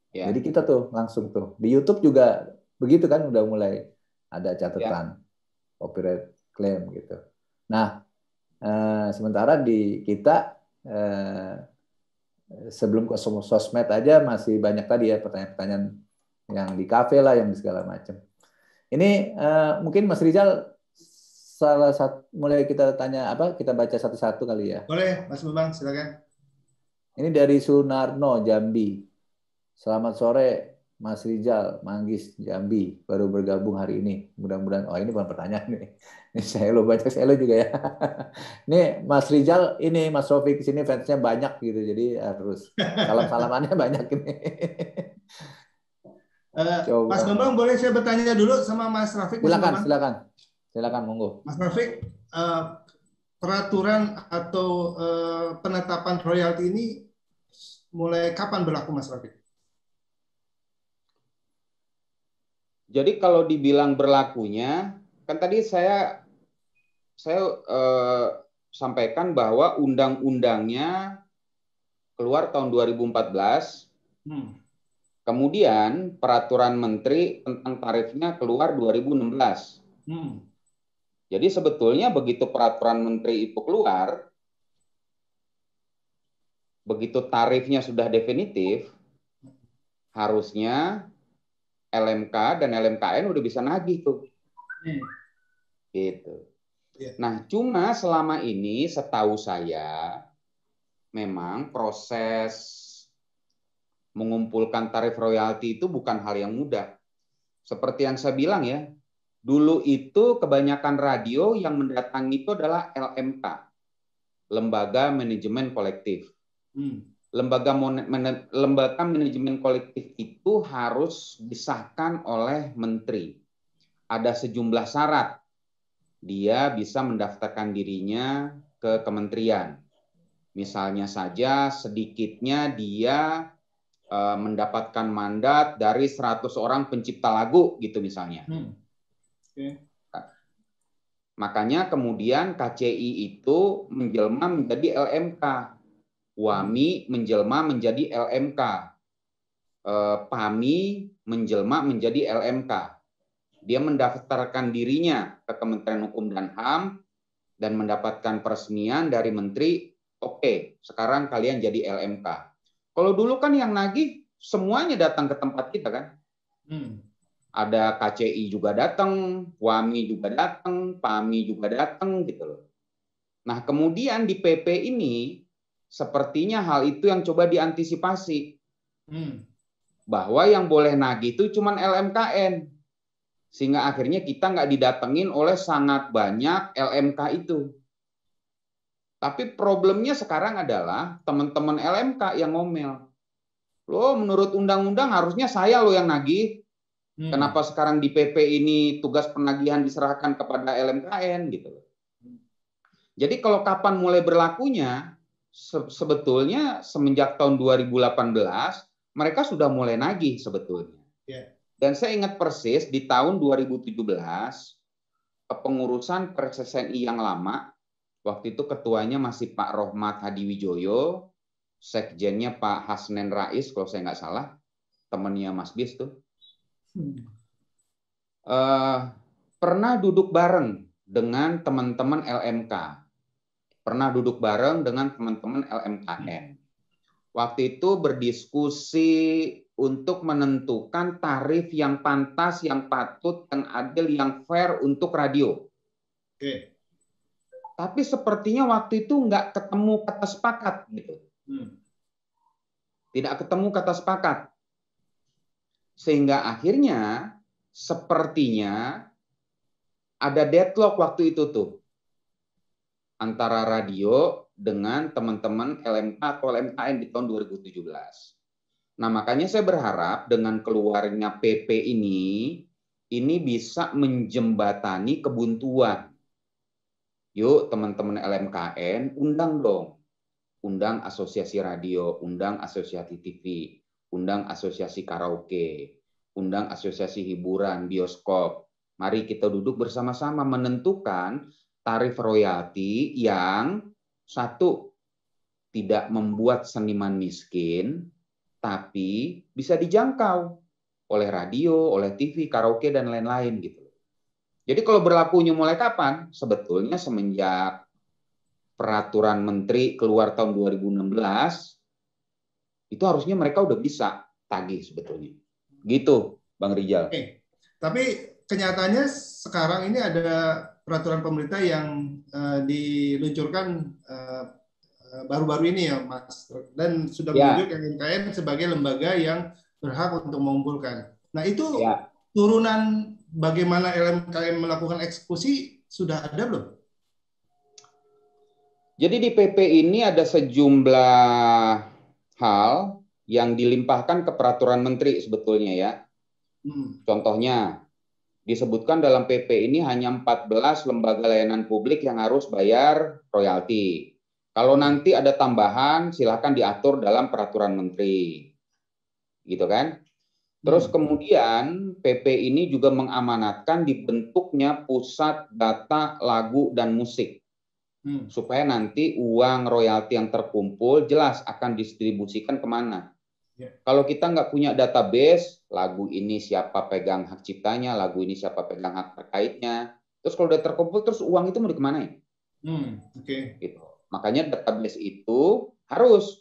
Yeah. Jadi kita tuh langsung tuh di YouTube juga begitu kan udah mulai ada catatan yeah. copyright claim gitu. Nah, eh, sementara di kita eh, sebelum ke sosmed aja masih banyak tadi ya pertanyaan-pertanyaan yang di kafe lah yang segala macam. Ini eh, mungkin Mas Rizal salah satu mulai kita tanya apa kita baca satu-satu kali ya. Boleh, Mas Bambang silakan. Ini dari Sunarno Jambi. Selamat sore Mas Rizal Manggis Jambi baru bergabung hari ini. Mudah-mudahan oh ini bukan pertanyaan nih. Ini saya lo banyak saya lo juga ya. Nih Mas Rizal ini Mas Sofi di sini fansnya banyak gitu jadi harus salam salamannya banyak ini. Uh, Mas Bambang boleh saya bertanya dulu sama Mas Rafiq? Silakan, silakan, silakan monggo. Mas Rafiq, uh, peraturan atau uh, penetapan royalti ini mulai kapan berlaku, Mas Rafiq? Jadi kalau dibilang berlakunya, kan tadi saya saya eh, sampaikan bahwa undang-undangnya keluar tahun 2014. Hmm. Kemudian peraturan menteri tentang tarifnya keluar 2016. Hmm. Jadi sebetulnya begitu peraturan menteri itu keluar, begitu tarifnya sudah definitif, harusnya LMK dan LMKN udah bisa nagih tuh. Hmm. Gitu. Yeah. Nah, cuma selama ini setahu saya memang proses mengumpulkan tarif royalti itu bukan hal yang mudah. Seperti yang saya bilang ya, dulu itu kebanyakan radio yang mendatangi itu adalah LMK, Lembaga Manajemen Kolektif. Hmm lembaga lembaga manajemen kolektif itu harus disahkan oleh menteri. Ada sejumlah syarat. Dia bisa mendaftarkan dirinya ke kementerian. Misalnya saja sedikitnya dia e, mendapatkan mandat dari 100 orang pencipta lagu gitu misalnya. Hmm. Okay. Nah, makanya kemudian KCI itu menjelma menjadi LMK, Wami menjelma menjadi LMK. Eh, Pami menjelma menjadi LMK. Dia mendaftarkan dirinya ke Kementerian Hukum dan HAM dan mendapatkan peresmian dari menteri, oke, sekarang kalian jadi LMK. Kalau dulu kan yang nagih semuanya datang ke tempat kita kan. Hmm. Ada KCI juga datang, Wami juga datang, Pami juga datang gitu loh. Nah, kemudian di PP ini Sepertinya hal itu yang coba diantisipasi. Hmm. Bahwa yang boleh nagih itu cuma LMKN. Sehingga akhirnya kita nggak didatengin oleh sangat banyak LMK itu. Tapi problemnya sekarang adalah teman-teman LMK yang ngomel. Lo menurut undang-undang harusnya saya lo yang nagih. Hmm. Kenapa sekarang di PP ini tugas penagihan diserahkan kepada LMKN gitu hmm. Jadi kalau kapan mulai berlakunya, sebetulnya semenjak tahun 2018 mereka sudah mulai nagih sebetulnya. Yeah. Dan saya ingat persis di tahun 2017 pengurusan PSSNI yang lama waktu itu ketuanya masih Pak Rohmat Hadi Wijoyo, sekjennya Pak Hasnen Rais kalau saya nggak salah, temannya Mas Bis tuh. Hmm. Uh, pernah duduk bareng dengan teman-teman LMK pernah duduk bareng dengan teman-teman LMKN. Hmm. Waktu itu berdiskusi untuk menentukan tarif yang pantas, yang patut, yang adil, yang fair untuk radio. Oke. Tapi sepertinya waktu itu nggak ketemu kata sepakat gitu. Hmm. Tidak ketemu kata sepakat. Sehingga akhirnya sepertinya ada deadlock waktu itu tuh antara radio dengan teman-teman LMK atau LMKN di tahun 2017. Nah, makanya saya berharap dengan keluarnya PP ini, ini bisa menjembatani kebuntuan. Yuk, teman-teman LMKN, undang dong. Undang asosiasi radio, undang asosiasi TV, undang asosiasi karaoke, undang asosiasi hiburan, bioskop. Mari kita duduk bersama-sama menentukan tarif royalti yang satu tidak membuat seniman miskin, tapi bisa dijangkau oleh radio, oleh TV, karaoke dan lain-lain gitu. Jadi kalau berlakunya mulai kapan? Sebetulnya semenjak peraturan menteri keluar tahun 2016 itu harusnya mereka udah bisa tagih sebetulnya. Gitu, Bang Rijal. Oke. Tapi kenyataannya sekarang ini ada peraturan pemerintah yang uh, diluncurkan eh, eh, baru-baru uh, ini ya Mas dan sudah ya. menunjuk MKM sebagai lembaga yang berhak untuk mengumpulkan. Nah itu ya. turunan bagaimana LMKM melakukan eksekusi sudah ada belum? Jadi di PP ini ada sejumlah hal yang dilimpahkan ke peraturan menteri sebetulnya ya. Hmm. Contohnya disebutkan dalam PP ini hanya 14 lembaga layanan publik yang harus bayar royalti. Kalau nanti ada tambahan, silahkan diatur dalam peraturan menteri. Gitu kan? Terus hmm. kemudian PP ini juga mengamanatkan dibentuknya pusat data lagu dan musik. Hmm. Supaya nanti uang royalti yang terkumpul jelas akan distribusikan kemana. Ya. Kalau kita nggak punya database, lagu ini siapa pegang hak ciptanya, lagu ini siapa pegang hak terkaitnya. Terus kalau udah terkumpul, terus uang itu mau dikemanain? Hmm, Oke. Okay. Gitu. Makanya database itu harus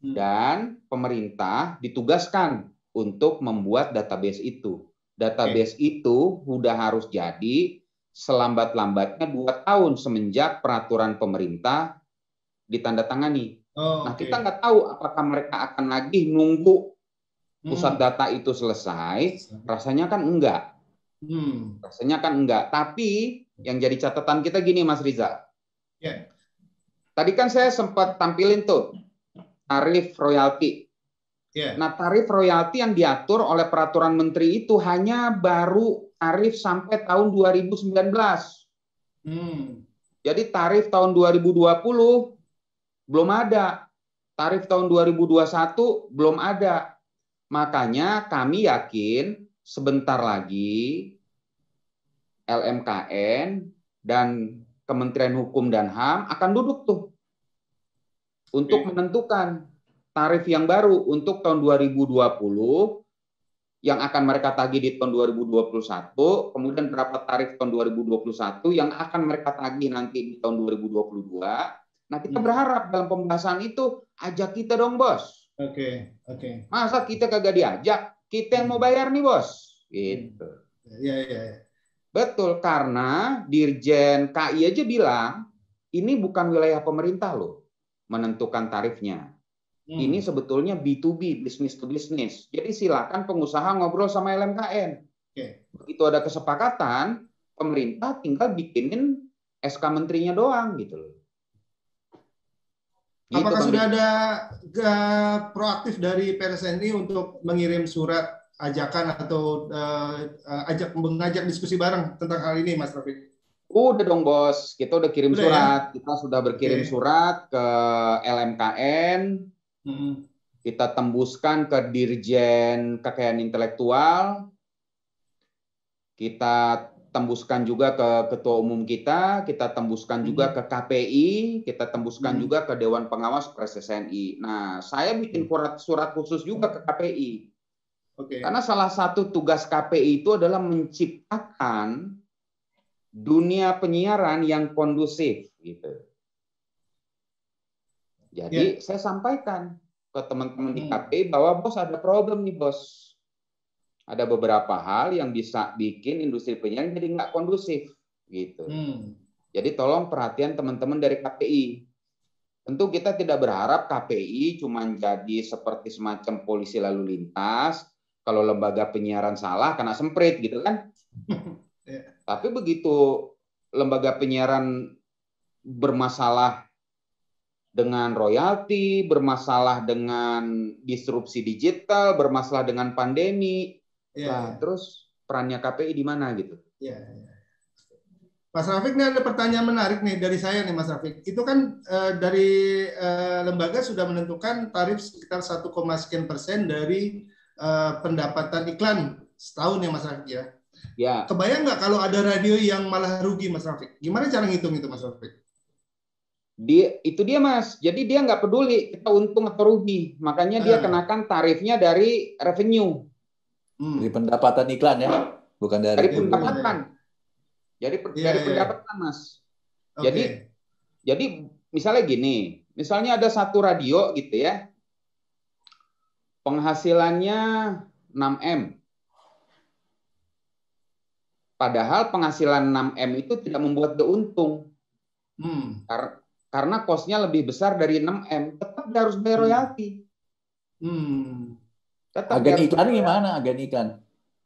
hmm. dan pemerintah ditugaskan untuk membuat database itu. Database okay. itu udah harus jadi selambat-lambatnya dua tahun semenjak peraturan pemerintah ditandatangani. Oh, nah, okay. kita nggak tahu apakah mereka akan lagi nunggu hmm. pusat data itu selesai. Rasanya kan enggak. Hmm. Rasanya kan enggak. Tapi yang jadi catatan kita gini, Mas Riza. Yeah. Tadi kan saya sempat tampilin tuh tarif royalti. Yeah. Nah, tarif royalti yang diatur oleh peraturan menteri itu hanya baru tarif sampai tahun 2019. Hmm. Jadi tarif tahun 2020 belum ada. Tarif tahun 2021 belum ada. Makanya kami yakin sebentar lagi LMKN dan Kementerian Hukum dan HAM akan duduk tuh untuk iya. menentukan tarif yang baru untuk tahun 2020 yang akan mereka tagih di tahun 2021, kemudian berapa tarif tahun 2021 yang akan mereka tagih nanti di tahun 2022 Nah kita iya. berharap dalam pembahasan itu ajak kita dong bos. Oke okay, oke. Okay. Masa kita kagak diajak? Kita yang mau hmm. bayar nih bos. Iya. Gitu. Iya iya. Ya. Betul karena Dirjen KI aja bilang ini bukan wilayah pemerintah loh menentukan tarifnya. Hmm. Ini sebetulnya B2B, bisnis to bisnis. Jadi silakan pengusaha ngobrol sama LMKN. Okay. Begitu ada kesepakatan, pemerintah tinggal bikinin SK menterinya doang gitu loh. Gitu, Apakah sudah ada proaktif dari PSNI untuk mengirim surat ajakan atau uh, ajak mengajak diskusi bareng tentang hal ini, Mas Rafi? Udah dong bos, kita udah kirim udah, ya? surat, ya? kita sudah berkirim okay. surat ke LMKN, hmm. kita tembuskan ke Dirjen Kekayaan Intelektual, kita tembuskan juga ke ketua umum kita, kita tembuskan hmm. juga ke KPI, kita tembuskan hmm. juga ke Dewan Pengawas PSSNI. Nah, saya bikin surat, hmm. surat khusus juga ke KPI. Okay. Karena salah satu tugas KPI itu adalah menciptakan dunia penyiaran yang kondusif gitu. Jadi yeah. saya sampaikan ke teman-teman di hmm. KPI bahwa bos ada problem nih bos ada beberapa hal yang bisa bikin industri penyiaran jadi nggak kondusif gitu. Hmm. Jadi tolong perhatian teman-teman dari KPI. Tentu kita tidak berharap KPI cuma jadi seperti semacam polisi lalu lintas. Kalau lembaga penyiaran salah kena semprit gitu kan. Iya. Tapi begitu lembaga penyiaran bermasalah dengan royalti, bermasalah dengan disrupsi digital, bermasalah dengan pandemi, Yeah. Nah, iya. terus perannya KPI di mana gitu? Iya. Yeah. Mas Rafiq, ini ada pertanyaan menarik nih dari saya nih Mas Rafiq. Itu kan eh, dari eh, lembaga sudah menentukan tarif sekitar 1, sekian persen dari eh, pendapatan iklan setahun ya Mas Rafiq ya. Ya. Kebayang nggak kalau ada radio yang malah rugi, Mas Rafiq? Gimana cara ngitung itu, Mas Rafiq? Dia, itu dia, Mas. Jadi dia nggak peduli kita untung atau rugi. Makanya dia uh. kenakan tarifnya dari revenue. Hmm. Dari pendapatan iklan ya, bukan dari, dari pendapatan. Jadi per, yeah, dari yeah. Iya. pendapatan Mas. Okay. Jadi jadi misalnya gini, misalnya ada satu radio gitu ya. Penghasilannya 6M. Padahal penghasilan 6M itu tidak membuat dia untung. Hmm. Kar karena kosnya lebih besar dari 6M, tetap dia harus bayar royalti. Hmm. Tetap agen iklan bayar. gimana? Agen iklan.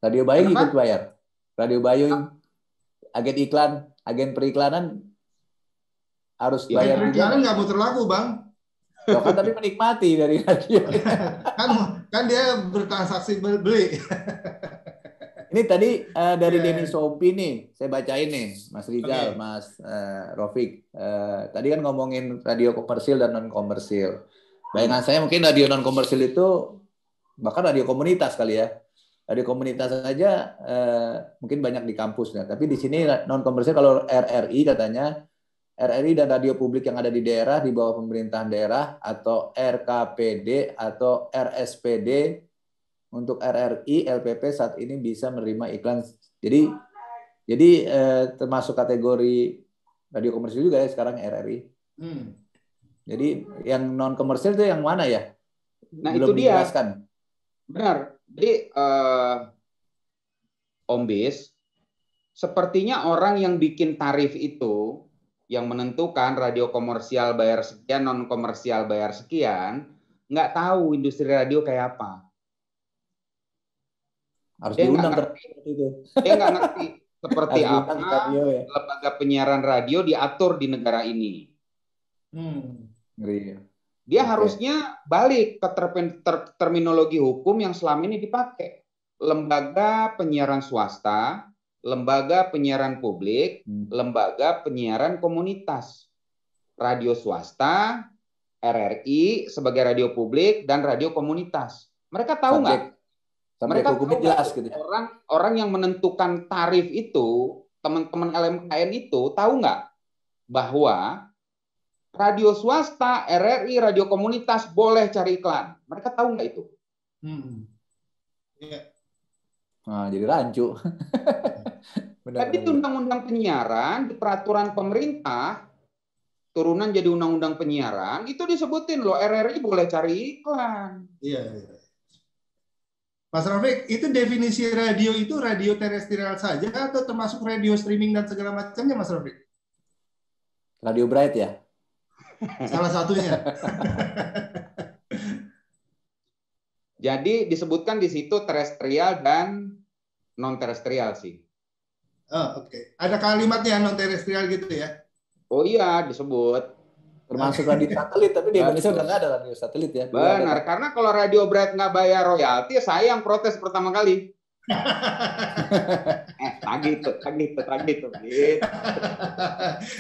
Radio Bayu Kenapa? ikut bayar. Radio Bayu agen iklan, agen periklanan harus ya, bayar. Periklanan nggak mau terlaku Bang. Loh, kan tapi menikmati dari radio. kan kan dia bertransaksi beli. Ini tadi uh, dari yeah. Denny Sopi nih, saya bacain nih, Mas Rizal, okay. Mas uh, eh, Rofik. Uh, eh, tadi kan ngomongin radio komersil dan non komersil. Bayangan saya mungkin radio non komersil itu bahkan radio komunitas kali ya radio komunitas saja eh, mungkin banyak di kampus ya. tapi di sini non komersial kalau RRI katanya RRI dan radio publik yang ada di daerah di bawah pemerintahan daerah atau RKPD atau RSPD untuk RRI LPP saat ini bisa menerima iklan jadi jadi eh, termasuk kategori radio komersil juga ya sekarang RRI hmm. jadi yang non komersil itu yang mana ya nah Belum itu dia dijelaskan Benar. Jadi uh, Om Bis, sepertinya orang yang bikin tarif itu yang menentukan radio komersial bayar sekian, non komersial bayar sekian, nggak tahu industri radio kayak apa. Harus dia diundang ngerti, Dia nggak ngerti seperti apa radio, ya. lembaga penyiaran radio diatur di negara ini. Hmm. Dia okay. harusnya balik ke ter ter terminologi hukum yang selama ini dipakai. Lembaga penyiaran swasta, lembaga penyiaran publik, hmm. lembaga penyiaran komunitas. Radio swasta, RRI sebagai radio publik dan radio komunitas. Mereka tahu nggak? Mereka hukumnya jelas gitu. Ya? Orang orang yang menentukan tarif itu, teman-teman LMKN itu tahu nggak bahwa radio swasta, RRI, radio komunitas boleh cari iklan. Mereka tahu nggak itu? Hmm. Yeah. Iya. Nah, jadi rancu. Tapi undang-undang penyiaran di peraturan pemerintah turunan jadi undang-undang penyiaran itu disebutin loh RRI boleh cari iklan. Iya. iya. Mas Rafiq, itu definisi radio itu radio terestrial saja atau termasuk radio streaming dan segala macamnya, Mas Rafiq? Radio Bright ya? Salah satunya. Jadi disebutkan di situ terestrial dan non terestrial sih. Oh, oke. Okay. Ada kalimatnya non terestrial gitu ya? Oh iya, disebut. Termasuk radio satelit, tapi di Indonesia udah nggak ada radio satelit ya. Benar, karena kalau radio berat nggak bayar royalti, saya yang protes pertama kali. eh, tagih tuh, tagih tuh, tagih tuh. Gitu.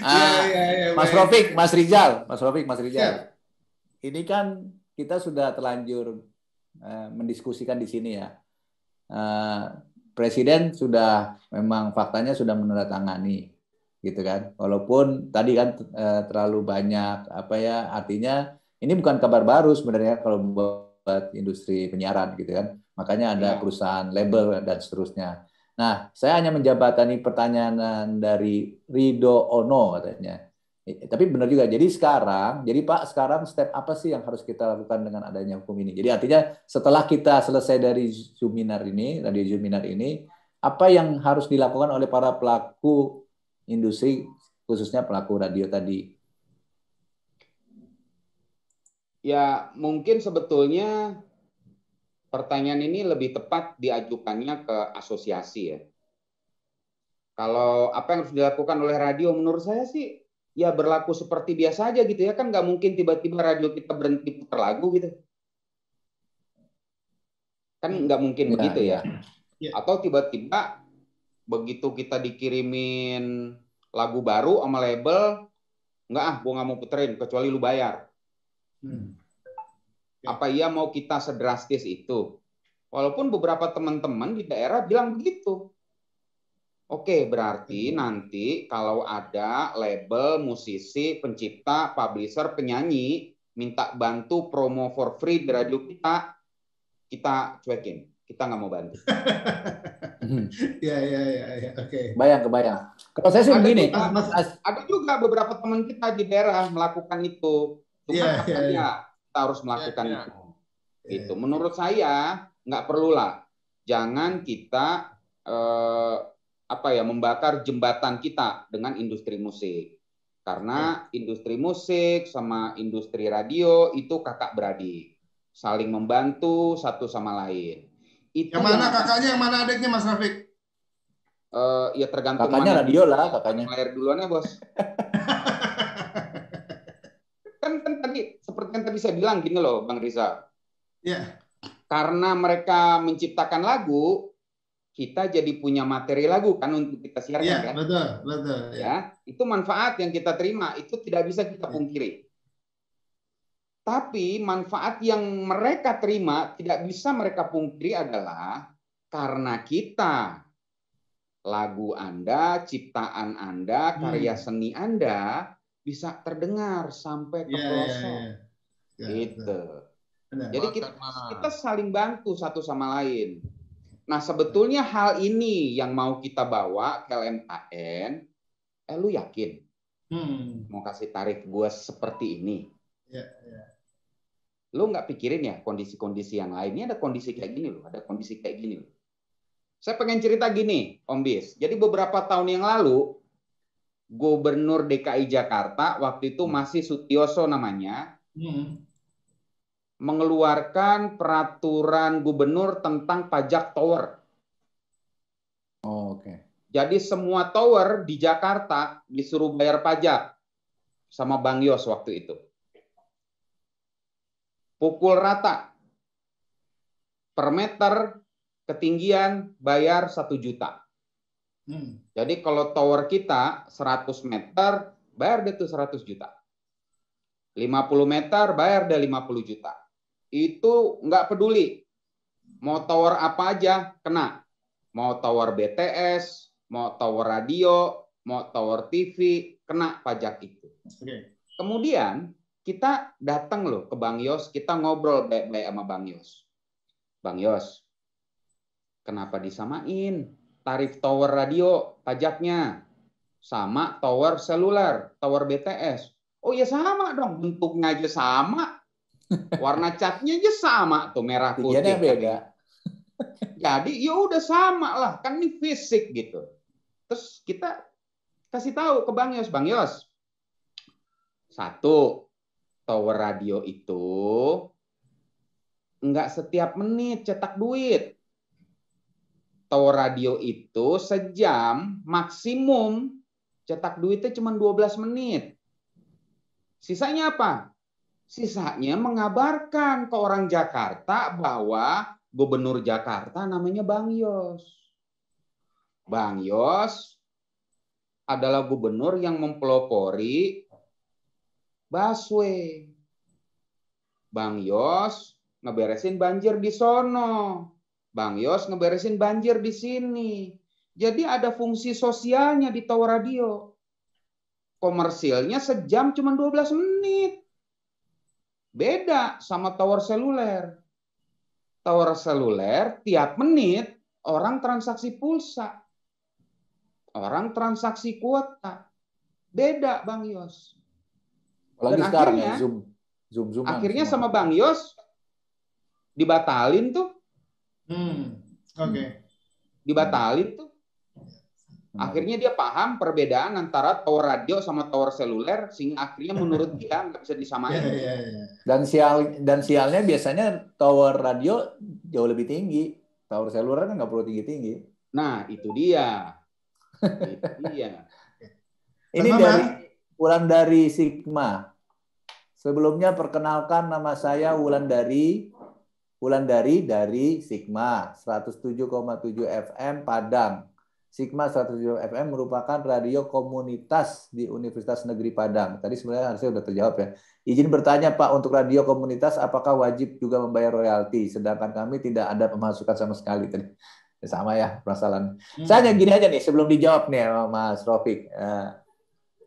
Ah, ya, ya, ya, Mas baik. Rofik, Mas Rizal, Mas Rofik, Mas Rizal. Ya. Ini kan kita sudah terlanjur uh, mendiskusikan di sini ya. Uh, Presiden sudah memang faktanya sudah menandatangani gitu kan. Walaupun tadi kan eh, terlalu banyak apa ya artinya ini bukan kabar baru sebenarnya kalau buat industri penyiaran gitu kan. Makanya ada ya. perusahaan label dan seterusnya. Nah, saya hanya menjabatani pertanyaan dari Rido Ono katanya. Tapi benar juga. Jadi sekarang, jadi Pak, sekarang step apa sih yang harus kita lakukan dengan adanya hukum ini? Jadi artinya setelah kita selesai dari seminar ini, radio seminar ini, apa yang harus dilakukan oleh para pelaku industri khususnya pelaku radio tadi? Ya, mungkin sebetulnya pertanyaan ini lebih tepat diajukannya ke asosiasi ya. Kalau apa yang harus dilakukan oleh radio menurut saya sih ya berlaku seperti biasa aja gitu ya kan nggak mungkin tiba-tiba radio kita berhenti putar lagu gitu kan nggak mungkin ya, begitu ya, ya. atau tiba-tiba begitu kita dikirimin lagu baru sama label nggak ah gue nggak mau puterin kecuali lu bayar Hmm. Apa iya mau kita sedrastis itu? Walaupun beberapa teman-teman di daerah bilang begitu. Oke, berarti hmm. nanti kalau ada label, musisi, pencipta, publisher, penyanyi minta bantu promo for free di radio kita, kita cuekin, kita nggak mau bantu. Ya, ya ya ya, oke. Bayang kebayang. Kalau saya sih begini, ada juga beberapa teman kita di daerah melakukan itu tuh yeah, iya, kan yeah, yeah. kita harus melakukan yeah, yeah. itu. Yeah. Itu menurut saya nggak perlulah. Jangan kita eh, apa ya membakar jembatan kita dengan industri musik. Karena yeah. industri musik sama industri radio itu kakak beradik, saling membantu satu sama lain. Itu yang mana kakaknya, yang mana adiknya Mas Rafiq? Uh, ya tergantung kakaknya radio lah kakaknya. Layar duluan ya bos. kan, kan tadi seperti yang tadi saya bilang gini loh Bang Riza. yeah. Karena mereka menciptakan lagu, kita jadi punya materi lagu kan untuk kita siarkan yeah, kan. Betul, betul. Ya. yeah. itu manfaat yang kita terima itu tidak bisa kita ya. pungkiri. Tapi manfaat yang mereka terima tidak bisa mereka pungkiri adalah karena kita lagu Anda, ciptaan Anda, karya hmm. seni Anda bisa terdengar sampai ke yeah, iya, pelosok. Yeah, yeah. yeah, gitu. Jadi kita, kita saling bantu satu sama lain. Nah, sebetulnya hal ini yang mau kita bawa ke LMAN, eh lu yakin? Hmm. Mau kasih tarif gue seperti ini? Yeah, yeah. Lu nggak pikirin ya kondisi-kondisi yang lain. Ini ada kondisi kayak gini loh, ada kondisi kayak gini loh. Saya pengen cerita gini, Om Bis. Jadi beberapa tahun yang lalu, Gubernur DKI Jakarta waktu itu hmm. masih Sutioso namanya hmm. mengeluarkan peraturan gubernur tentang pajak tower. Oh, Oke. Okay. Jadi semua tower di Jakarta disuruh bayar pajak sama Bang Yos waktu itu. Pukul rata per meter ketinggian bayar satu juta. Hmm. Jadi kalau tower kita 100 meter, bayar deh tuh 100 juta. 50 meter, bayar deh 50 juta. Itu nggak peduli. Mau tower apa aja, kena. Mau tower BTS, mau tower radio, mau tower TV, kena pajak itu. Okay. Kemudian kita datang loh ke Bang Yos, kita ngobrol baik-baik sama Bang Yos. Bang Yos, kenapa disamain? tarif tower radio pajaknya sama tower seluler, tower BTS. Oh ya sama dong, bentuknya aja sama, warna catnya aja sama tuh merah putih. Jadi beda. Jadi ya udah sama lah, kan ini fisik gitu. Terus kita kasih tahu ke Bang Yos, Bang Yos. Satu, tower radio itu nggak setiap menit cetak duit tower radio itu sejam maksimum cetak duitnya cuma 12 menit. Sisanya apa? Sisanya mengabarkan ke orang Jakarta bahwa gubernur Jakarta namanya Bang Yos. Bang Yos adalah gubernur yang mempelopori Baswe. Bang Yos ngeberesin banjir di sono. Bang Yos ngeberesin banjir di sini. Jadi ada fungsi sosialnya di Tower Radio. Komersilnya sejam cuma 12 menit. Beda sama tower seluler. Tower seluler tiap menit orang transaksi pulsa. Orang transaksi kuota. Beda Bang Yos. Dan ya, akhirnya, Zoom. Zoom, Zoom akhirnya sama Bang Yos dibatalin tuh Hmm. Oke. Okay. Hmm. Dibatalin tuh. Akhirnya dia paham perbedaan antara tower radio sama tower seluler, sehingga akhirnya menurut dia nggak bisa disamain. Yeah, yeah, yeah. Dan sial dan sialnya biasanya tower radio jauh lebih tinggi, tower seluler kan nggak perlu tinggi tinggi. Nah itu dia, itu dia. Ini dari Wulan dari Sigma. Sebelumnya perkenalkan nama saya Wulan dari Wulandari dari Sigma 107,7 FM Padang. Sigma 107 FM merupakan radio komunitas di Universitas Negeri Padang. Tadi sebenarnya harusnya sudah terjawab ya. Izin bertanya Pak, untuk radio komunitas apakah wajib juga membayar royalti? Sedangkan kami tidak ada pemasukan sama sekali tadi. Ya, Sama ya permasalahan. Hmm. Saya hanya gini aja nih sebelum dijawab nih Mas Rofik. Uh, eh, uh,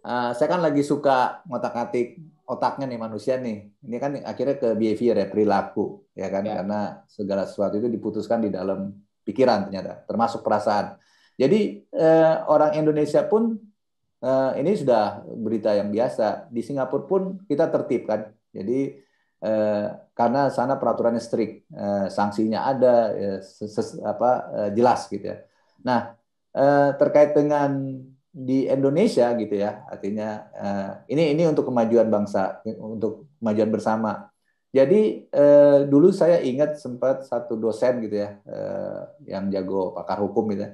eh, saya kan lagi suka ngotak-atik otaknya nih manusia nih. Ini kan akhirnya ke behavior ya, perilaku ya kan ya. karena segala sesuatu itu diputuskan di dalam pikiran ternyata, termasuk perasaan. Jadi eh, orang Indonesia pun eh, ini sudah berita yang biasa. Di Singapura pun kita tertib kan. Jadi eh, karena sana peraturannya strict, eh, sanksinya ada eh, apa eh, jelas gitu ya. Nah, eh, terkait dengan di Indonesia gitu ya artinya eh, ini ini untuk kemajuan bangsa untuk kemajuan bersama jadi eh, dulu saya ingat sempat satu dosen gitu ya eh, yang jago pakar hukum gitu ya.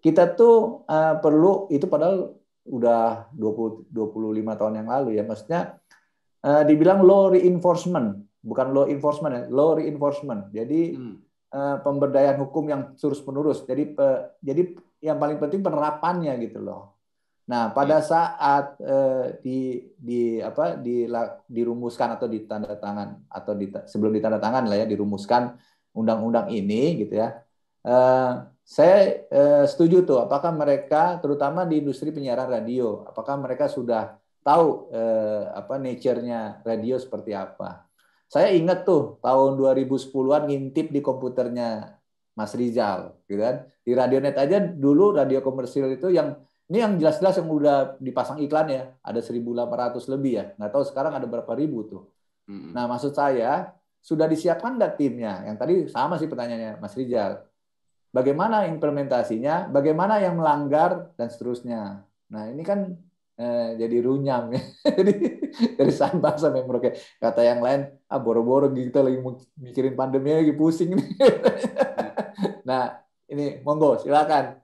kita tuh eh, perlu itu padahal udah 20 25 tahun yang lalu ya maksudnya eh, dibilang law reinforcement bukan law enforcement ya law reinforcement jadi hmm. Eh, pemberdayaan hukum yang terus menerus jadi pe, jadi yang paling penting penerapannya gitu loh. Nah, pada hmm. saat eh, di di apa di, dirumuskan atau ditandatangan atau di, sebelum ditandatangan lah ya dirumuskan undang-undang ini gitu ya. Eh, saya eh, setuju tuh apakah mereka terutama di industri penyiaran radio, apakah mereka sudah tahu eh, apa nature-nya radio seperti apa. Saya ingat tuh tahun 2010-an ngintip di komputernya Mas Rizal, gitu kan? Di Radio Net aja dulu radio komersil itu yang ini yang jelas-jelas yang udah dipasang iklan ya, ada 1.800 lebih ya. Nggak tahu sekarang ada berapa ribu tuh. Nah, maksud saya sudah disiapkan nggak timnya? Yang tadi sama sih pertanyaannya Mas Rizal. Bagaimana implementasinya? Bagaimana yang melanggar dan seterusnya? Nah, ini kan eh, jadi runyam ya. jadi dari Sabang sampai Merauke. Kata yang lain, ah boro-boro kita lagi mikirin pandemi lagi pusing nih. nah, ini monggo silakan.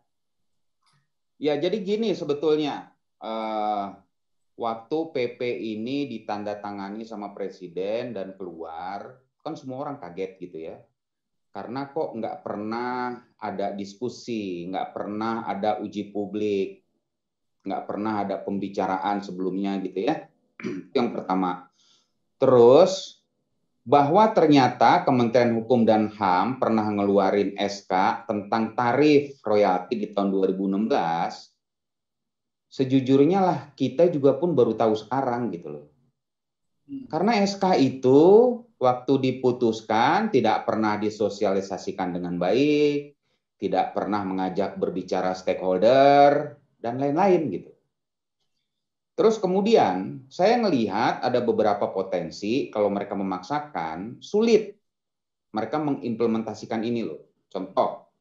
Ya, jadi gini sebetulnya uh, waktu PP ini ditandatangani sama presiden dan keluar, kan semua orang kaget gitu ya karena kok nggak pernah ada diskusi, nggak pernah ada uji publik, nggak pernah ada pembicaraan sebelumnya gitu ya. yang pertama. Terus bahwa ternyata Kementerian Hukum dan HAM pernah ngeluarin SK tentang tarif royalti di tahun 2016. Sejujurnya lah kita juga pun baru tahu sekarang gitu loh. Hmm. Karena SK itu waktu diputuskan tidak pernah disosialisasikan dengan baik, tidak pernah mengajak berbicara stakeholder dan lain-lain gitu. Terus kemudian saya melihat ada beberapa potensi kalau mereka memaksakan sulit mereka mengimplementasikan ini loh. Contoh,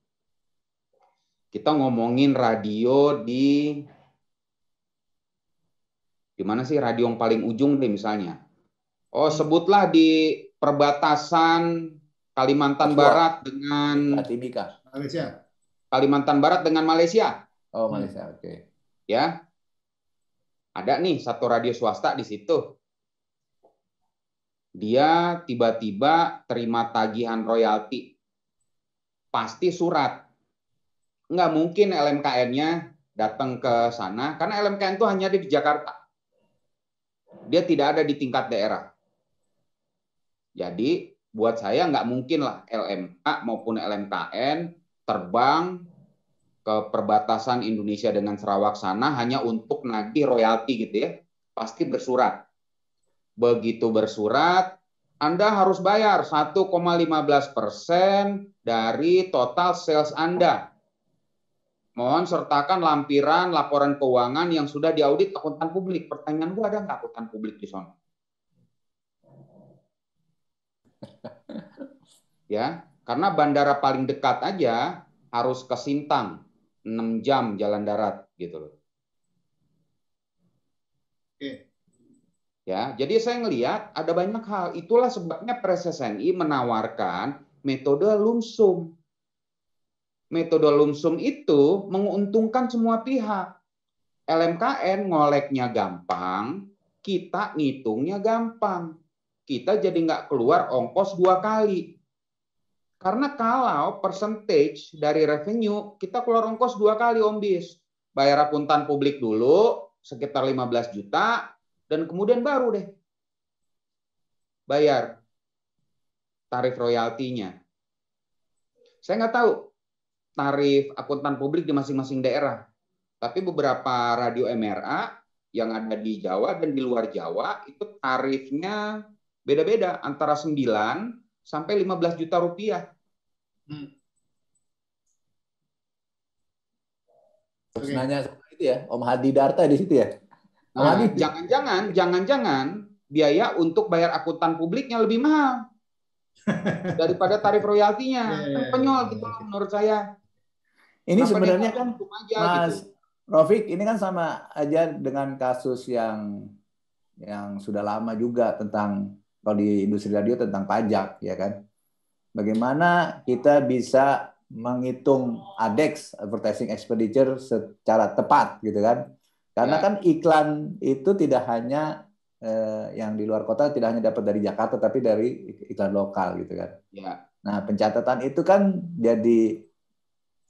kita ngomongin radio di di mana sih radio yang paling ujung deh misalnya. Oh hmm. sebutlah di perbatasan Kalimantan Papua. Barat dengan Malaysia. Kalimantan Barat dengan Malaysia. Oh Malaysia, oke. Okay. Ya, ada nih satu radio swasta di situ. Dia tiba-tiba terima tagihan royalti. Pasti surat. Nggak mungkin LMKN-nya datang ke sana karena LMKN itu hanya ada di Jakarta. Dia tidak ada di tingkat daerah. Jadi buat saya nggak mungkin lah LMA maupun LMKN terbang ke perbatasan Indonesia dengan Sarawak sana hanya untuk nanti royalti gitu ya, pasti bersurat. Begitu bersurat, anda harus bayar 1,15 persen dari total sales Anda. Mohon sertakan lampiran laporan keuangan yang sudah diaudit akuntan publik. Pertanyaan gua ada nggak akuntan publik di sana? Ya, karena bandara paling dekat aja harus ke Sintang. 6 jam jalan darat gitu loh. Oke. Ya, jadi saya ngelihat ada banyak hal. Itulah sebabnya PSSNI menawarkan metode lumsum. Metode lumsum itu menguntungkan semua pihak. LMKN ngoleknya gampang, kita ngitungnya gampang. Kita jadi nggak keluar ongkos dua kali. Karena kalau percentage dari revenue, kita keluar ongkos dua kali Om Bis. Bayar akuntan publik dulu, sekitar 15 juta, dan kemudian baru deh bayar tarif royaltinya. Saya nggak tahu tarif akuntan publik di masing-masing daerah. Tapi beberapa radio MRA yang ada di Jawa dan di luar Jawa itu tarifnya beda-beda antara 9 sampai 15 juta rupiah. Hmm. okay. nanya itu ya, Om Hadi Darta di situ ya. Nah, jangan-jangan, jangan-jangan biaya untuk bayar akuntan publiknya lebih mahal daripada tarif royaltinya. Yeah, kan yeah, iya, Penyol iya, gitu iya. menurut saya. Ini Kenapa sebenarnya kan aja, Mas gitu. Rofik ini kan sama aja dengan kasus yang yang sudah lama juga tentang kalau di industri radio tentang pajak ya kan bagaimana kita bisa menghitung ADEX advertising expenditure secara tepat gitu kan karena ya. kan iklan itu tidak hanya eh, yang di luar kota tidak hanya dapat dari Jakarta tapi dari iklan lokal gitu kan ya. nah pencatatan itu kan jadi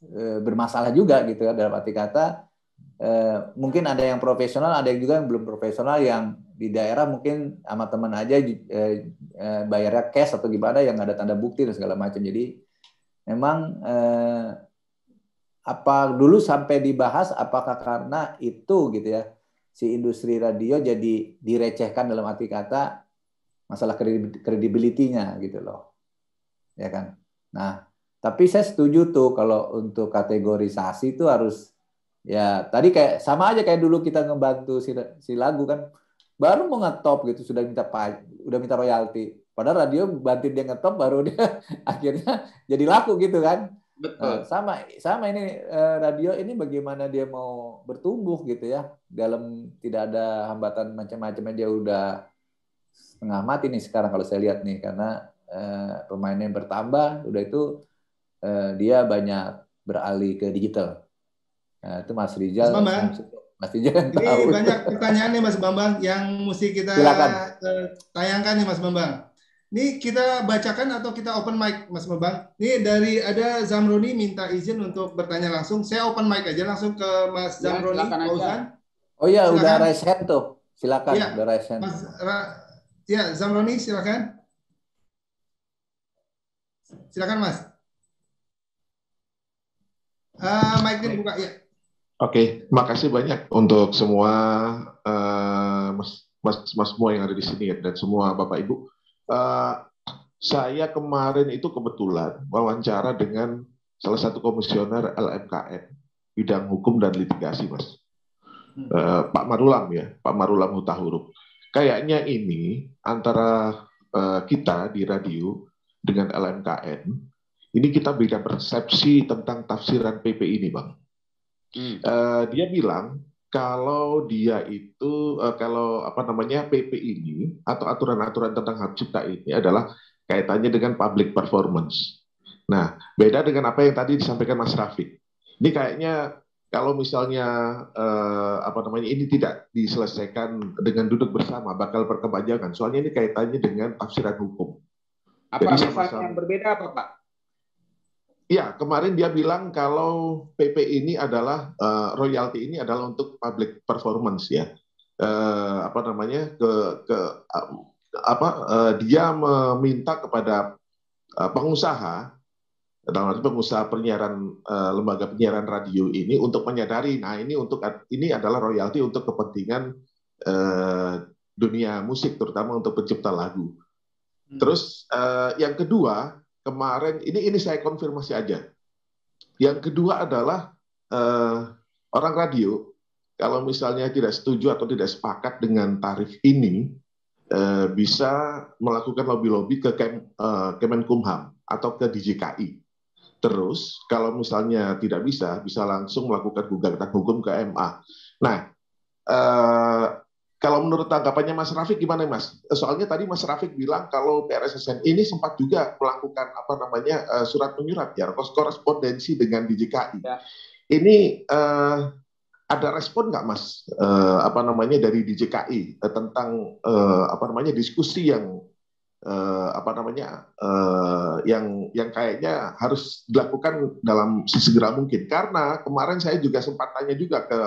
eh, bermasalah juga gitu kan dalam arti kata Eh, mungkin ada yang profesional, ada yang juga yang belum profesional yang di daerah mungkin sama teman aja eh, eh, bayarnya cash atau gimana yang ada tanda bukti dan segala macam. Jadi memang apa dulu sampai dibahas apakah karena itu gitu ya si industri radio jadi direcehkan dalam arti kata masalah kredibilitinya gitu loh ya kan nah tapi saya setuju tuh kalau untuk kategorisasi itu harus Ya, tadi kayak sama aja kayak dulu kita ngebantu si, si lagu kan baru mau ngetop gitu sudah minta udah minta royalti. Padahal radio bantuin dia ngetop baru dia akhirnya jadi laku gitu kan. Betul. Nah, sama sama ini eh, radio ini bagaimana dia mau bertumbuh gitu ya dalam tidak ada hambatan macam macamnya dia udah setengah mati nih sekarang kalau saya lihat nih karena eh, pemainnya bertambah udah itu eh, dia banyak beralih ke digital. Nah, itu Mas Rizal. Mas Bambang. Mas Rizal yang tahu. Ini banyak pertanyaan nih Mas Bambang yang mesti kita Silakan. Eh, tayangkan nih Mas Bambang. Ini kita bacakan atau kita open mic Mas Bambang? Ini dari ada Zamroni minta izin untuk bertanya langsung. Saya open mic aja langsung ke Mas ya, Zamroni. Ya, silakan Oh iya, udah raise hand tuh. Silakan, ya, udah raise hand. Mas, ra, ya, Zamroni silakan. Silakan Mas. Uh, ah, mic dibuka ya. Oke, okay, makasih banyak untuk semua uh, mas, mas mas semua yang ada di sini dan semua bapak ibu. Uh, saya kemarin itu kebetulan wawancara dengan salah satu komisioner LMKN bidang hukum dan litigasi, mas. Uh, Pak Marulam ya, Pak Marulam Huta Huruf. Kayaknya ini antara uh, kita di radio dengan LMKN ini kita beda persepsi tentang tafsiran PP ini, bang Uh, dia bilang kalau dia itu uh, kalau apa namanya PP ini atau aturan-aturan tentang hak cipta ini adalah kaitannya dengan public performance. Nah, beda dengan apa yang tadi disampaikan Mas Rafi. Ini kayaknya kalau misalnya uh, apa namanya ini tidak diselesaikan dengan duduk bersama bakal berkepanjangan. Soalnya ini kaitannya dengan tafsiran hukum. Apa Jadi sama yang berbeda apa Pak? Ya, kemarin dia bilang kalau PP ini adalah uh, royalti ini adalah untuk public performance ya. Uh, apa namanya ke ke uh, apa uh, dia meminta kepada uh, pengusaha dalam arti pengusaha penyiaran uh, lembaga penyiaran radio ini untuk menyadari nah ini untuk ini adalah royalti untuk kepentingan uh, dunia musik terutama untuk pencipta lagu. Hmm. Terus uh, yang kedua kemarin ini ini saya konfirmasi aja. Yang kedua adalah eh, orang radio kalau misalnya tidak setuju atau tidak sepakat dengan tarif ini eh, bisa melakukan lobby-lobby ke Kem, eh, Kemenkumham atau ke DJKI. Terus kalau misalnya tidak bisa bisa langsung melakukan gugatan hukum ke MA. Nah, Uh, kalau menurut tanggapannya Mas Rafiq gimana Mas? Eh, soalnya tadi Mas Rafiq bilang kalau PRSSN ini sempat juga melakukan apa namanya eh, surat menyurat ya korespondensi dengan DJKI. Ya. Ini uh, ada respon nggak Mas uh, apa namanya dari DJKI uh, tentang uh, apa namanya diskusi yang uh, apa namanya uh, yang yang kayaknya harus dilakukan dalam sesegera mungkin karena kemarin saya juga sempat tanya juga ke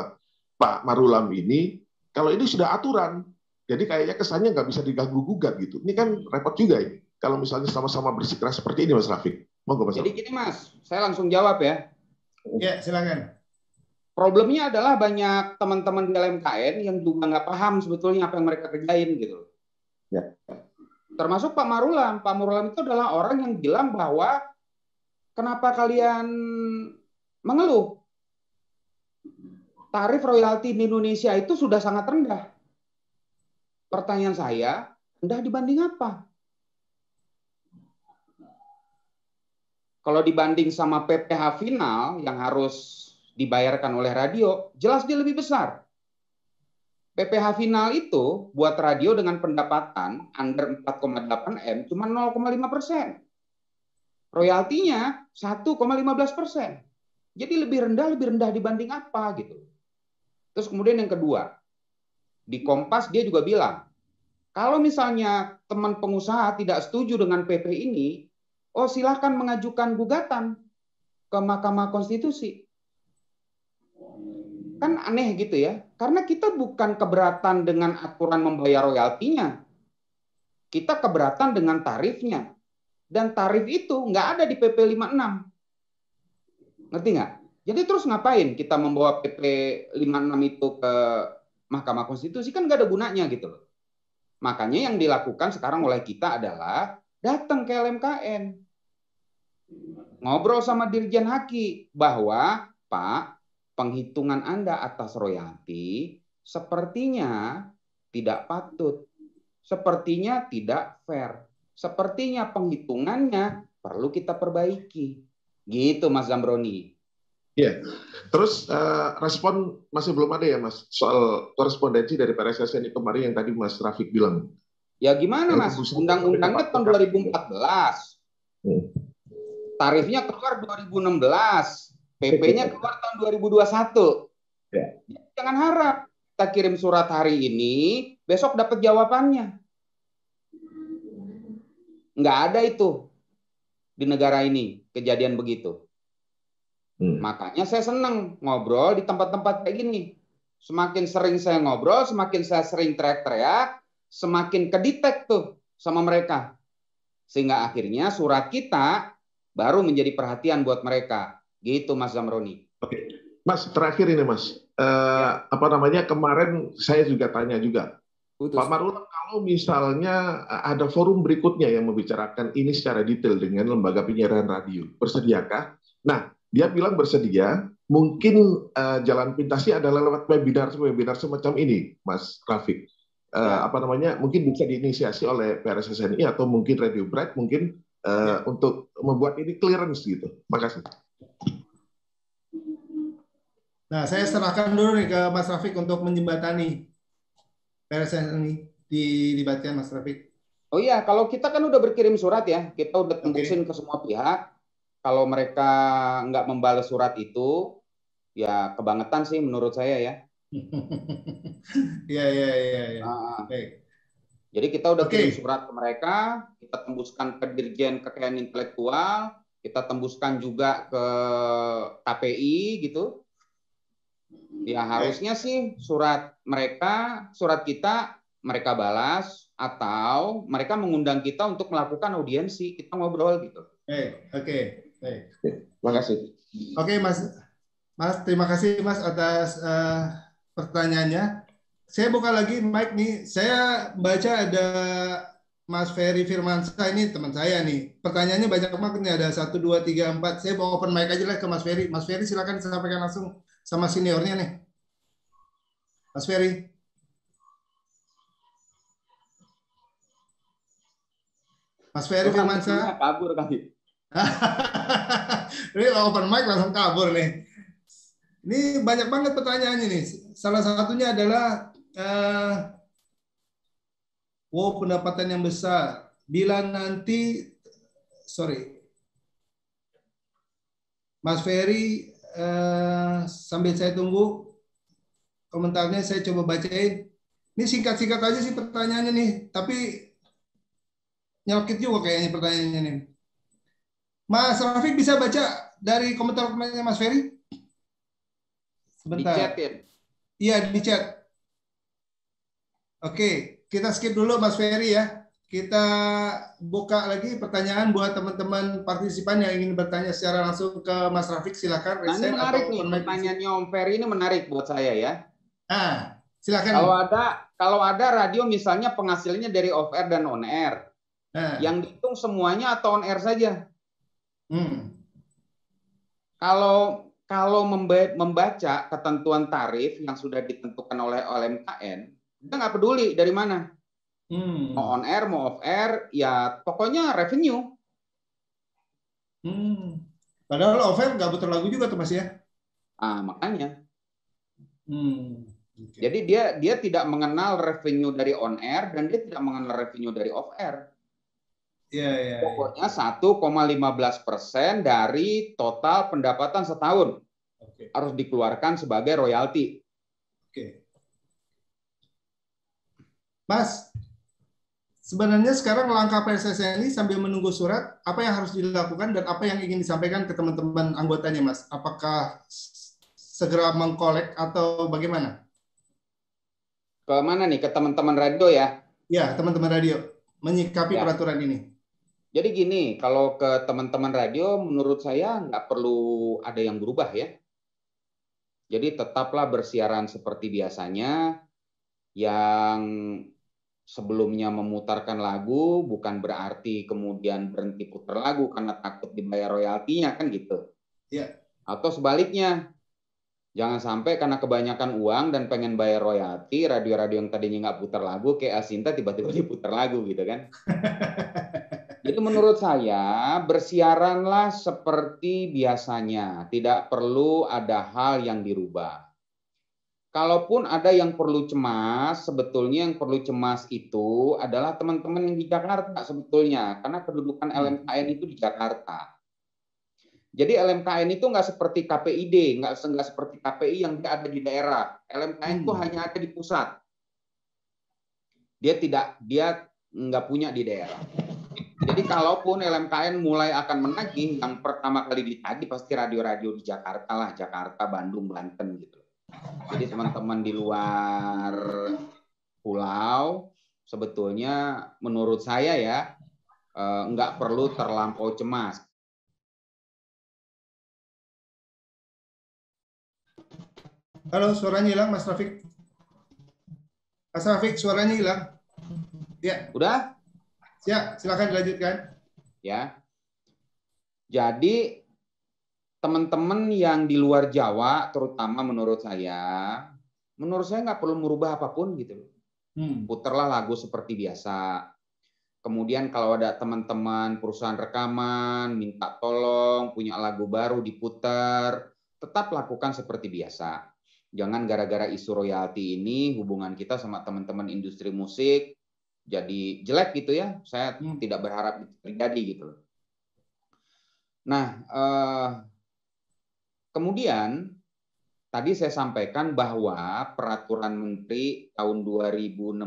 Pak Marulam ini kalau ini sudah aturan, jadi kayaknya kesannya nggak bisa diganggu gugat gitu. Ini kan repot juga ini. Kalau misalnya sama-sama bersikeras seperti ini, Mas Rafiq. Monggo Mas. Jadi gini Mas, saya langsung jawab ya. Ya, silakan. Problemnya adalah banyak teman-teman di LMKN yang juga nggak paham sebetulnya apa yang mereka kerjain gitu. Ya. Termasuk Pak Marulam. Pak Marulam itu adalah orang yang bilang bahwa kenapa kalian mengeluh? tarif royalti di Indonesia itu sudah sangat rendah. Pertanyaan saya, rendah dibanding apa? Kalau dibanding sama PPH final yang harus dibayarkan oleh radio, jelas dia lebih besar. PPH final itu buat radio dengan pendapatan under 4,8 M cuma 0,5 persen. Royaltinya 1,15 persen. Jadi lebih rendah, lebih rendah dibanding apa gitu. Terus kemudian yang kedua, di Kompas dia juga bilang, kalau misalnya teman pengusaha tidak setuju dengan PP ini, oh silahkan mengajukan gugatan ke Mahkamah Konstitusi. Kan aneh gitu ya, karena kita bukan keberatan dengan aturan membayar royaltinya. Kita keberatan dengan tarifnya. Dan tarif itu nggak ada di PP 56. Ngerti nggak? Jadi terus ngapain kita membawa PP 56 itu ke Mahkamah Konstitusi kan nggak ada gunanya gitu loh. Makanya yang dilakukan sekarang oleh kita adalah datang ke LMKN. Ngobrol sama Dirjen Haki bahwa Pak, penghitungan Anda atas royalti sepertinya tidak patut. Sepertinya tidak fair. Sepertinya penghitungannya perlu kita perbaiki. Gitu Mas Zambroni. Iya. Terus uh, respon masih belum ada ya Mas soal korespondensi dari PSSN kemarin yang tadi Mas Rafik bilang. Ya gimana Mas? Undang-undangnya tahun 2014. belas, hmm. Tarifnya keluar 2016. PP-nya keluar tahun 2021. Ya. Jangan harap kita kirim surat hari ini, besok dapat jawabannya. Enggak ada itu di negara ini kejadian begitu. Hmm. Makanya saya senang ngobrol di tempat-tempat kayak gini. Semakin sering saya ngobrol, semakin saya sering teriak-teriak, semakin kedetek tuh sama mereka. Sehingga akhirnya surat kita baru menjadi perhatian buat mereka. Gitu Mas Zamroni. Oke. Mas, terakhir ini Mas. Uh, ya. Apa namanya, kemarin saya juga tanya juga. Putus. Pak Marullah, kalau misalnya ada forum berikutnya yang membicarakan ini secara detail dengan lembaga penyiaran radio, bersediakah? Nah, dia bilang bersedia. Mungkin uh, jalan pintasnya adalah lewat webinar webinar semacam ini, Mas Rafiq. Uh, apa namanya? Mungkin bisa diinisiasi oleh PRSSNI atau mungkin Radio Bright mungkin uh, ya. untuk membuat ini clearance gitu. Makasih. Nah, saya serahkan dulu nih ke Mas Rafiq untuk menjembatani PRSSNI di dibacakan Mas Rafiq. Oh iya, kalau kita kan udah berkirim surat ya, kita udah tembusin okay. ke semua pihak kalau mereka nggak membalas surat itu, ya kebangetan sih menurut saya ya. Iya iya iya. iya. Jadi kita udah okay. kirim surat ke mereka, kita tembuskan ke Dirjen Kekayaan Intelektual, kita tembuskan juga ke KPI gitu. Ya harusnya sih surat mereka, surat kita mereka balas atau mereka mengundang kita untuk melakukan audiensi, kita ngobrol gitu. Oke, hey, oke. Okay. Terima kasih. Oke, Mas. Mas, terima kasih Mas atas uh, pertanyaannya. Saya buka lagi mic nih. Saya baca ada Mas Ferry Firmansa ini teman saya nih. Pertanyaannya banyak banget nih ada satu dua tiga empat. Saya mau open mic aja lah ke Mas Ferry. Mas Ferry silakan sampaikan langsung sama seniornya nih. Mas Ferry. Mas Ferry Firmansa. Kabur kali. Ini open mic langsung kabur nih. Ini banyak banget pertanyaannya nih. Salah satunya adalah uh, wow pendapatan yang besar. Bila nanti sorry, Mas Ferry uh, sambil saya tunggu komentarnya saya coba bacain. Ini singkat-singkat aja sih pertanyaannya nih, tapi nyelkit juga kayaknya pertanyaannya nih. Mas Rafiq bisa baca dari komentar-komentarnya Mas Ferry? Sebentar. Di ya? Iya, di chat. Oke, kita skip dulu Mas Ferry ya. Kita buka lagi pertanyaan buat teman-teman partisipan yang ingin bertanya secara langsung ke Mas Rafiq. Silakan. Nah, ini menarik nih pertanyaannya Om Ferry ini menarik buat saya ya. Ah, silakan. Kalau ada kalau ada radio misalnya penghasilnya dari off air dan on air, nah. yang dihitung semuanya atau on air saja? Hmm. Kalau kalau membaca ketentuan tarif yang sudah ditentukan oleh OMKN, kita nggak peduli dari mana. Hmm. Mau on air, mau off air, ya pokoknya revenue. Hmm. Padahal off air nggak butuh lagu juga tuh mas ya? Ah makanya. Hmm. Okay. Jadi dia dia tidak mengenal revenue dari on air dan dia tidak mengenal revenue dari off air. Yeah, yeah, iya. Pokoknya 1,15 persen dari total pendapatan setahun okay. harus dikeluarkan sebagai royalti. Oke. Okay. Mas, sebenarnya sekarang langkah PSSI ini sambil menunggu surat, apa yang harus dilakukan dan apa yang ingin disampaikan ke teman-teman anggotanya, Mas? Apakah segera mengkolek atau bagaimana? Ke mana nih? Ke teman-teman radio ya? Ya, teman-teman radio. Menyikapi ya. peraturan ini. Jadi gini, kalau ke teman-teman radio, menurut saya nggak perlu ada yang berubah ya. Jadi tetaplah bersiaran seperti biasanya, yang sebelumnya memutarkan lagu bukan berarti kemudian berhenti putar lagu karena takut dibayar royaltinya kan gitu. Ya. Atau sebaliknya, jangan sampai karena kebanyakan uang dan pengen bayar royalti, radio-radio yang tadinya nggak putar lagu kayak Asinta tiba-tiba diputar lagu gitu kan. Itu menurut saya bersiaranlah seperti biasanya, tidak perlu ada hal yang dirubah. Kalaupun ada yang perlu cemas, sebetulnya yang perlu cemas itu adalah teman-teman yang di Jakarta sebetulnya, karena kedudukan hmm. LMKN itu di Jakarta. Jadi LMKN itu nggak seperti KPID, nggak nggak seperti KPI yang ada di daerah. LMKN hmm. itu hanya ada di pusat. Dia tidak, dia nggak punya di daerah. Jadi kalaupun LMKN mulai akan menagih, yang pertama kali ditagih pasti radio-radio di Jakarta lah, Jakarta, Bandung, Banten gitu. Jadi teman-teman di luar pulau sebetulnya menurut saya ya eh, nggak perlu terlampau cemas. Halo, suaranya hilang Mas Rafiq. Mas Rafiq, suaranya hilang. Ya. Udah? Ya, silakan dilanjutkan. Ya. Jadi teman-teman yang di luar Jawa, terutama menurut saya, menurut saya nggak perlu merubah apapun gitu. Hmm. Putarlah lagu seperti biasa. Kemudian kalau ada teman-teman perusahaan rekaman minta tolong punya lagu baru diputar, tetap lakukan seperti biasa. Jangan gara-gara isu royalti ini hubungan kita sama teman-teman industri musik jadi jelek gitu ya. Saya hmm. tidak berharap terjadi gitu Nah, eh, kemudian tadi saya sampaikan bahwa peraturan menteri tahun 2016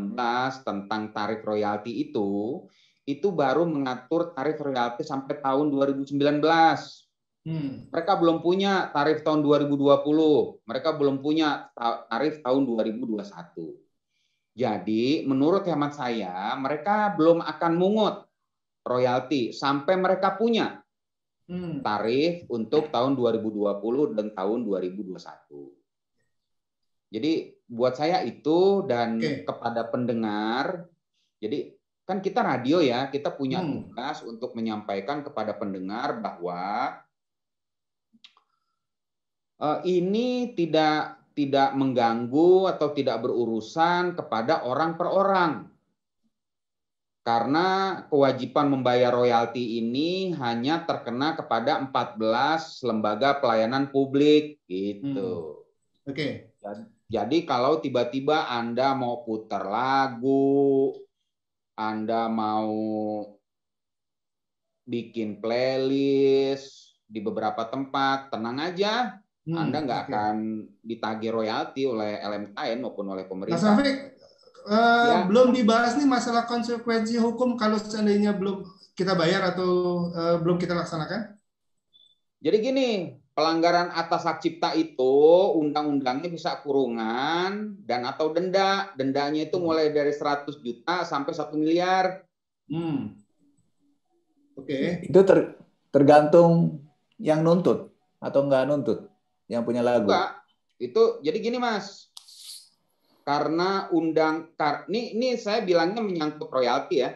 tentang tarif royalti itu itu baru mengatur tarif royalti sampai tahun 2019. Hmm. Mereka belum punya tarif tahun 2020, mereka belum punya tarif tahun 2021. Jadi menurut hemat saya mereka belum akan mungut royalti sampai mereka punya hmm. tarif untuk tahun 2020 dan tahun 2021. Jadi buat saya itu dan okay. kepada pendengar, jadi kan kita radio ya, kita punya hmm. tugas untuk menyampaikan kepada pendengar bahwa uh, ini tidak tidak mengganggu atau tidak berurusan kepada orang per orang. Karena kewajiban membayar royalti ini hanya terkena kepada 14 lembaga pelayanan publik gitu. Hmm. Oke. Okay. Jadi, kalau tiba-tiba Anda mau putar lagu, Anda mau bikin playlist di beberapa tempat, tenang aja, hmm, Anda nggak okay. akan ditagih royalti oleh LMKN maupun oleh pemerintah. Mas Rafiq, uh, ya. belum dibahas nih masalah konsekuensi hukum kalau seandainya belum kita bayar atau uh, belum kita laksanakan? Jadi gini, pelanggaran atas hak cipta itu undang-undangnya bisa kurungan dan atau denda. Dendanya itu mulai dari 100 juta sampai 1 miliar. Hmm. Oke. Okay. Itu ter, tergantung yang nuntut atau nggak nuntut yang punya lagu? Enggak. Itu jadi gini Mas. Karena undang kar, ini, ini saya bilangnya menyangkut royalti ya.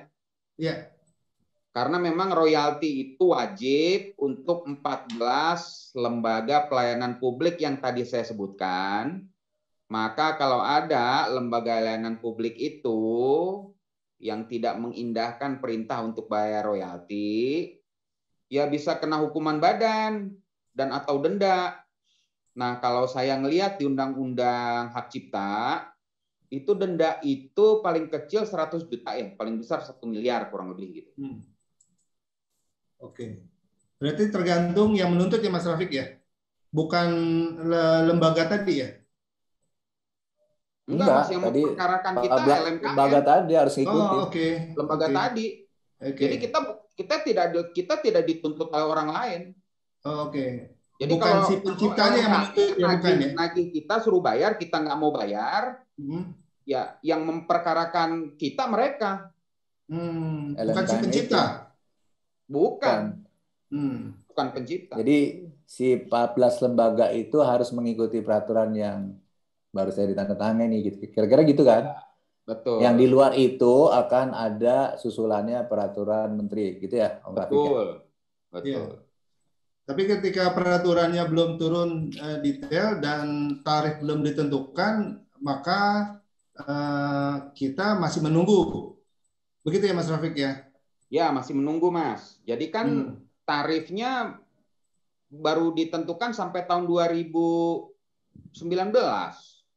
Iya. Karena memang royalti itu wajib untuk 14 lembaga pelayanan publik yang tadi saya sebutkan. Maka kalau ada lembaga layanan publik itu yang tidak mengindahkan perintah untuk bayar royalti, ya bisa kena hukuman badan dan atau denda. Nah, kalau saya ngelihat di Undang-Undang Hak Cipta, itu denda itu paling kecil 100 juta ya, paling besar 1 miliar kurang lebih gitu. Hmm. Oke. Okay. Berarti tergantung yang menuntut ya Mas Rafiq ya? Bukan lembaga tadi ya? Enggak, Enggak yang tadi kita LMKN. Lembaga tadi harus ikuti. Oh, okay. Lembaga okay. tadi. Okay. Jadi kita kita tidak kita tidak dituntut oleh orang lain. Oh, Oke. Okay. Jadi bukan kalau, si penciptanya yang menentukan ya, Nagih kita suruh bayar, kita nggak mau bayar. Hmm. Ya, yang memperkarakan kita mereka. Hmm, bukan si pencipta. Itu. Bukan. Hmm. Bukan pencipta. Jadi si 14 lembaga itu harus mengikuti peraturan yang baru saya ditandatangani gitu. Kira-kira gitu kan? Ya, betul. Yang di luar itu akan ada susulannya peraturan menteri gitu ya, Om Betul. Rafiq, ya? Betul. Yeah. Tapi ketika peraturannya belum turun uh, detail dan tarif belum ditentukan, maka uh, kita masih menunggu. Begitu ya Mas Rafiq ya? Ya, masih menunggu Mas. Jadi kan hmm. tarifnya baru ditentukan sampai tahun 2019.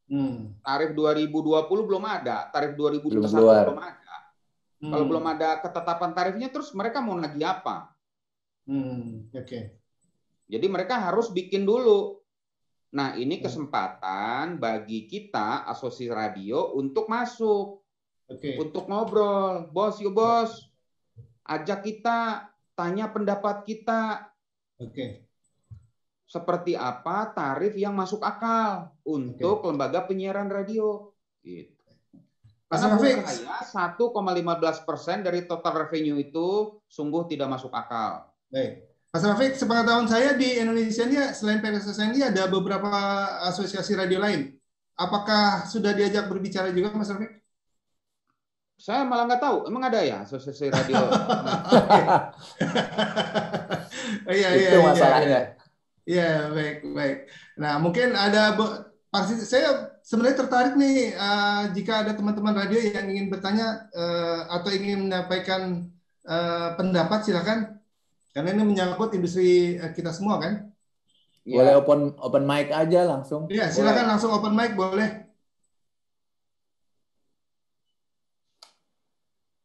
Hmm. Tarif 2020 belum ada, tarif 2021 belum, keluar. belum ada. Hmm. Kalau belum ada ketetapan tarifnya terus mereka mau lagi apa? Hmm, oke. Okay. Jadi mereka harus bikin dulu. Nah, ini hmm. kesempatan bagi kita asosiasi radio untuk masuk. Okay. Untuk ngobrol, bos, yuk bos. Ajak kita, tanya pendapat kita. Oke. Seperti apa tarif yang masuk akal untuk okay. lembaga penyiaran radio? Gitu. Mas Karena saya 1,15 persen dari total revenue itu sungguh tidak masuk akal. Baik. Mas Rafiq, tahun saya di Indonesia ini selain PSSN ini ada beberapa asosiasi radio lain. Apakah sudah diajak berbicara juga, Mas Rafiq? Saya malah nggak tahu. Emang ada ya asosiasi radio? Oh, iya, iya, Itu iya, masalahnya. Iya, ya, baik, baik. Nah, mungkin ada pasti saya sebenarnya tertarik nih uh, jika ada teman-teman radio yang ingin bertanya uh, atau ingin menyampaikan uh, pendapat silakan karena ini menyangkut industri eh, kita semua kan? Ya. Boleh open open mic aja langsung. Iya, silakan boleh. langsung open mic boleh.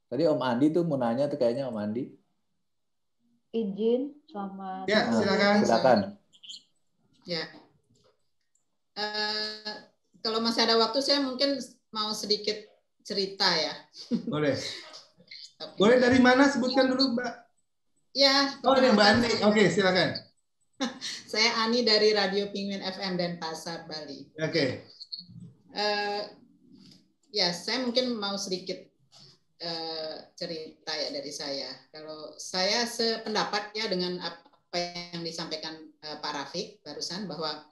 Tadi Om Andi tuh mau nanya tuh kayaknya Om Andi. Izin sama. Ya, silakan. Silakan. Ya. Uh, kalau masih ada waktu saya mungkin mau sedikit cerita ya. Boleh. Boleh dari mana sebutkan dulu Mbak? Ya. Oh, ada Mbak Ani. Oke, okay, silakan. Saya Ani dari Radio Penguin FM dan Pasar Bali. Oke. Okay. Uh, eh, ya, saya mungkin mau sedikit uh, cerita ya dari saya. Kalau saya sependapat ya dengan apa yang disampaikan uh, Pak Rafiq barusan bahwa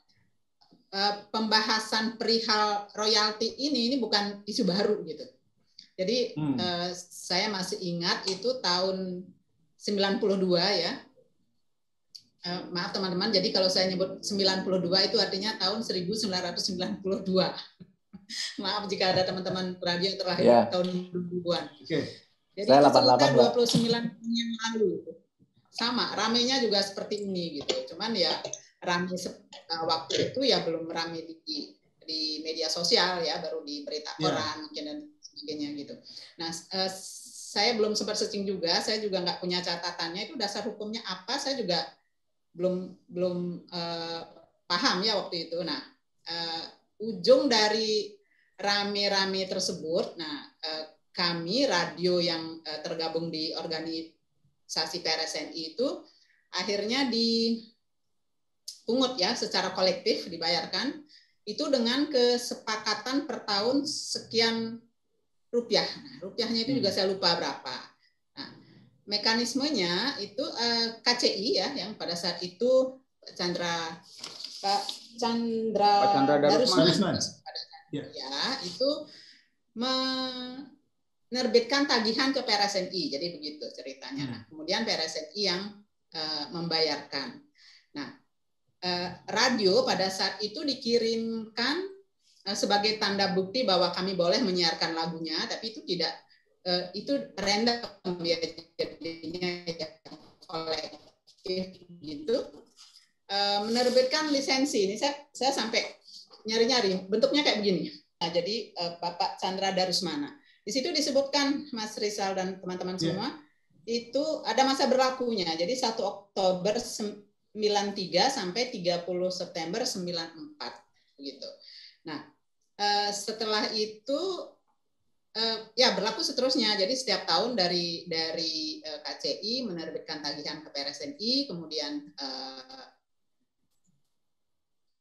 uh, pembahasan perihal royalti ini ini bukan isu baru gitu. Jadi hmm. uh, saya masih ingat itu tahun 92 ya. Eh, maaf teman-teman, jadi kalau saya nyebut 92 itu artinya tahun 1992. maaf jika ada teman-teman radio yang terlahir yeah. tahun 2000-an. Okay. Jadi saya 88, 29 yang lalu. Sama, ramenya juga seperti ini gitu. Cuman ya rame eh, waktu itu ya belum rame di di media sosial ya, baru di berita ya. koran mungkin dan sebagainya gitu. Nah, eh, saya belum sempat searching juga, saya juga nggak punya catatannya itu dasar hukumnya apa, saya juga belum belum uh, paham ya waktu itu. Nah, uh, ujung dari rame-rame tersebut, nah uh, kami radio yang uh, tergabung di organisasi PRSNI itu akhirnya dipungut ya secara kolektif dibayarkan itu dengan kesepakatan per tahun sekian rupiah. Nah, rupiahnya itu juga hmm. saya lupa berapa. Nah, mekanismenya itu eh, KCI ya yang pada saat itu Pak Chandra Pak Chandra, Pak Chandra Darusman, Darusman. Ya. ya itu menerbitkan tagihan ke PRSNI. Jadi begitu ceritanya. Nah, hmm. kemudian PRSNI yang uh, membayarkan. Nah, uh, radio pada saat itu dikirimkan Eh, sebagai tanda bukti bahwa kami boleh menyiarkan lagunya, tapi itu tidak uh, itu random ya jadinya ya kolektif gitu. Uh, menerbitkan lisensi ini saya saya sampai nyari-nyari bentuknya kayak begini. Nah, jadi uh, Bapak Chandra Darusmana. Di situ disebutkan Mas Rizal dan teman-teman yeah. semua itu ada masa berlakunya. Jadi 1 Oktober 93 sampai 30 September 94 gitu. Nah, eh, setelah itu eh, ya berlaku seterusnya. Jadi setiap tahun dari dari eh, KCI menerbitkan tagihan ke PRSNI, kemudian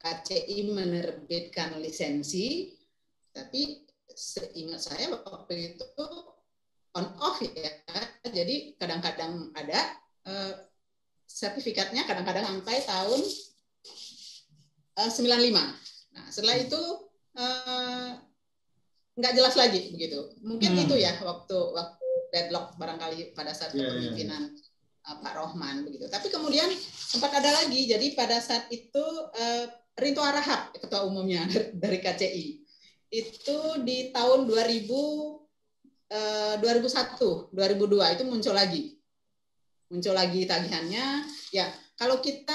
KCI menerbitkan lisensi, tapi seingat saya waktu itu on off ya. Jadi kadang-kadang ada sertifikatnya, kadang-kadang sampai tahun puluh 95. Nah, setelah itu uh, jelas lagi begitu. Mungkin hmm. itu ya waktu waktu deadlock barangkali pada saat iya, iya, iya. kepemimpinan yeah. Uh, Pak Rohman begitu. Tapi kemudian sempat ada lagi. Jadi pada saat itu uh, eh, Rinto Arahap ketua umumnya dari KCI itu di tahun 2000 uh, 2001 2002 itu muncul lagi muncul lagi tagihannya ya kalau kita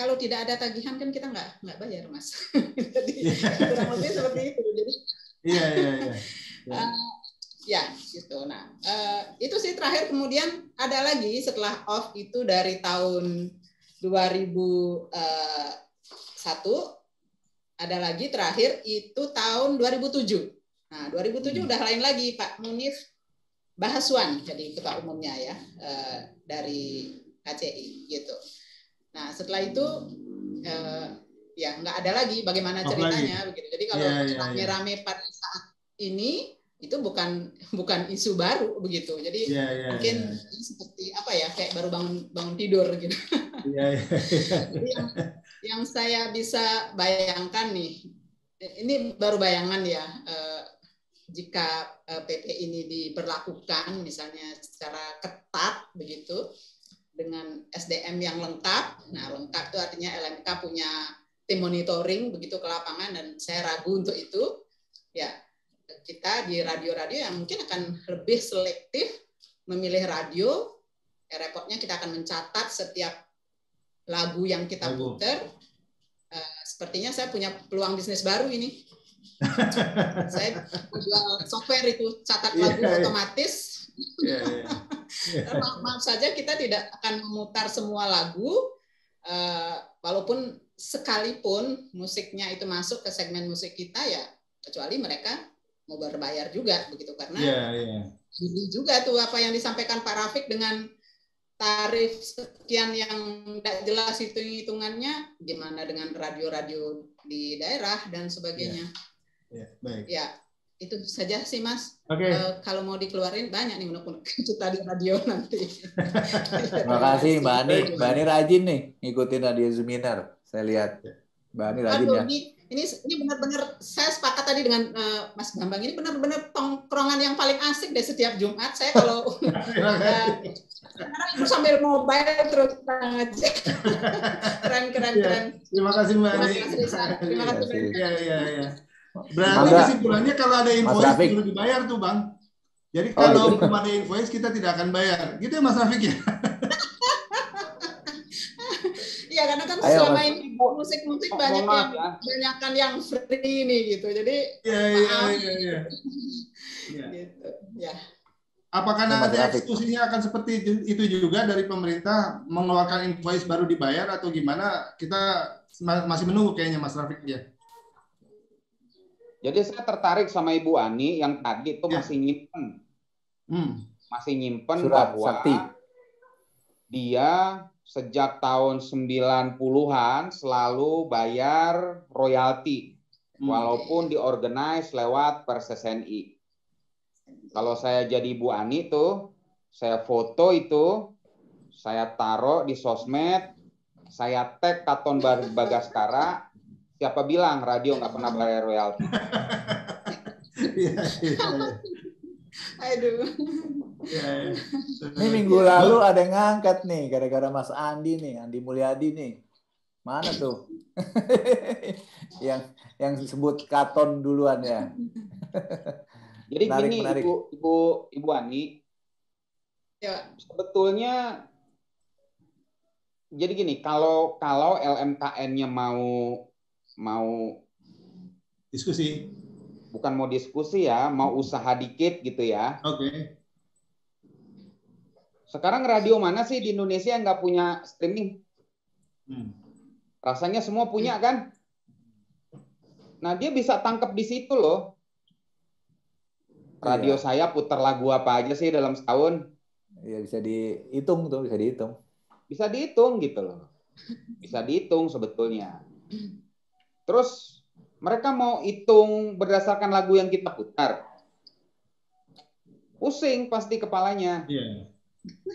kalau tidak ada tagihan kan kita nggak nggak bayar mas jadi iya. kurang lebih seperti itu jadi iya iya iya eh, ya gitu nah uh, itu sih terakhir kemudian ada lagi setelah off itu dari tahun 2001 eh, ada lagi terakhir itu tahun 2007 nah 2007 hmm. udah lain lagi Pak Munif Bahaswan jadi ketua umumnya ya uh, dari KCI gitu Nah setelah itu eh, ya nggak ada lagi bagaimana ceritanya begitu. Jadi kalau iya, iya, iya. rame-rame yeah, yeah, rame Rame pada saat ini itu bukan bukan isu baru begitu. Jadi yeah, yeah, mungkin yeah. seperti apa ya kayak baru bangun bangun tidur gitu. Yeah, yeah, yeah. Jadi yang, yang saya bisa bayangkan nih, ini baru bayangan ya. Eh, jika PP eh, ini diperlakukan misalnya secara ketat begitu, dengan SDM yang lengkap. Nah, lengkap itu artinya LMK punya tim monitoring begitu ke lapangan dan saya ragu untuk itu. Ya, kita di radio-radio yang mungkin akan lebih selektif memilih radio. Ya, repotnya kita akan mencatat setiap lagu yang kita putar. Uh, eh, sepertinya saya punya peluang bisnis baru ini. saya jual software itu catat iya, lagu yeah, otomatis. Yeah, yeah. maaf, saja kita tidak akan memutar semua lagu, eh, walaupun sekalipun musiknya itu masuk ke segmen musik kita ya, kecuali mereka mau berbayar juga begitu karena yeah, yeah. ini iya. juga tuh apa yang disampaikan Pak Rafiq dengan tarif sekian yang tidak jelas itu hitungannya gimana dengan radio-radio di daerah dan sebagainya. yeah. yeah, baik. Ya, itu saja sih mas. Oke. Okay. Uh, eh, kalau mau dikeluarin banyak nih menurut cerita di radio nanti. Terima kasih Mbak Ani. Mbak Ani rajin nih ngikutin radio seminar. Saya lihat Mbak Ani rajin Aduh, ya. Ini ini ini benar-benar saya sepakat tadi dengan uh, Mas Bambang ini benar-benar tongkrongan yang paling asik deh setiap Jumat. Saya kalau sekarang sambil mobile terus ngecek. keren keren keren. Iya, terima kasih Mbak Terima kasih. Terima kasih. Terima kasih. Ya, ya, ya. Berarti kesimpulannya kalau ada invoice perlu dibayar tuh bang. Jadi oh, kalau oh, gitu. belum ada invoice kita tidak akan bayar. Gitu ya Mas Rafiq ya. Iya karena kan Ayo, selama ini musik-musik oh, banyak yang ya. banyak kan yang free ini gitu. Jadi ya, maaf. Iya iya iya. iya. gitu. Ya. Apakah nanti eksekusinya akan seperti itu juga dari pemerintah mengeluarkan invoice baru dibayar atau gimana? Kita masih menunggu kayaknya Mas Rafiq ya. Jadi saya tertarik sama Ibu Ani yang tadi itu ya. masih nyimpen. Hmm. Masih nyimpen Surat bahwa sakti. dia sejak tahun 90-an selalu bayar royalti hmm. walaupun diorganize lewat Persesni. Kalau saya jadi Ibu Ani tuh, saya foto itu, saya taruh di sosmed, saya tag Katon Bagaskara, siapa bilang radio nggak pernah bayar royalti? Iya Aduh. Iya, iya. Ini minggu lalu ada yang ngangkat nih gara-gara Mas Andi nih, Andi Mulyadi nih. Mana tuh? yang yang disebut katon duluan ya. Jadi menarik, gini menarik. Ibu Ibu Ibu Ani. Ya. Sebetulnya jadi gini, kalau kalau LMKN-nya mau mau diskusi. Bukan mau diskusi ya, mau usaha dikit gitu ya. Oke. Okay. Sekarang radio mana sih di Indonesia yang nggak punya streaming? Hmm. Rasanya semua punya kan? Nah dia bisa tangkap di situ loh. Iya. Radio iya. saya putar lagu apa aja sih dalam setahun? Ya bisa dihitung tuh, bisa dihitung. Bisa dihitung gitu loh. Bisa dihitung sebetulnya. Terus mereka mau hitung berdasarkan lagu yang kita putar. Pusing pasti kepalanya. Yeah.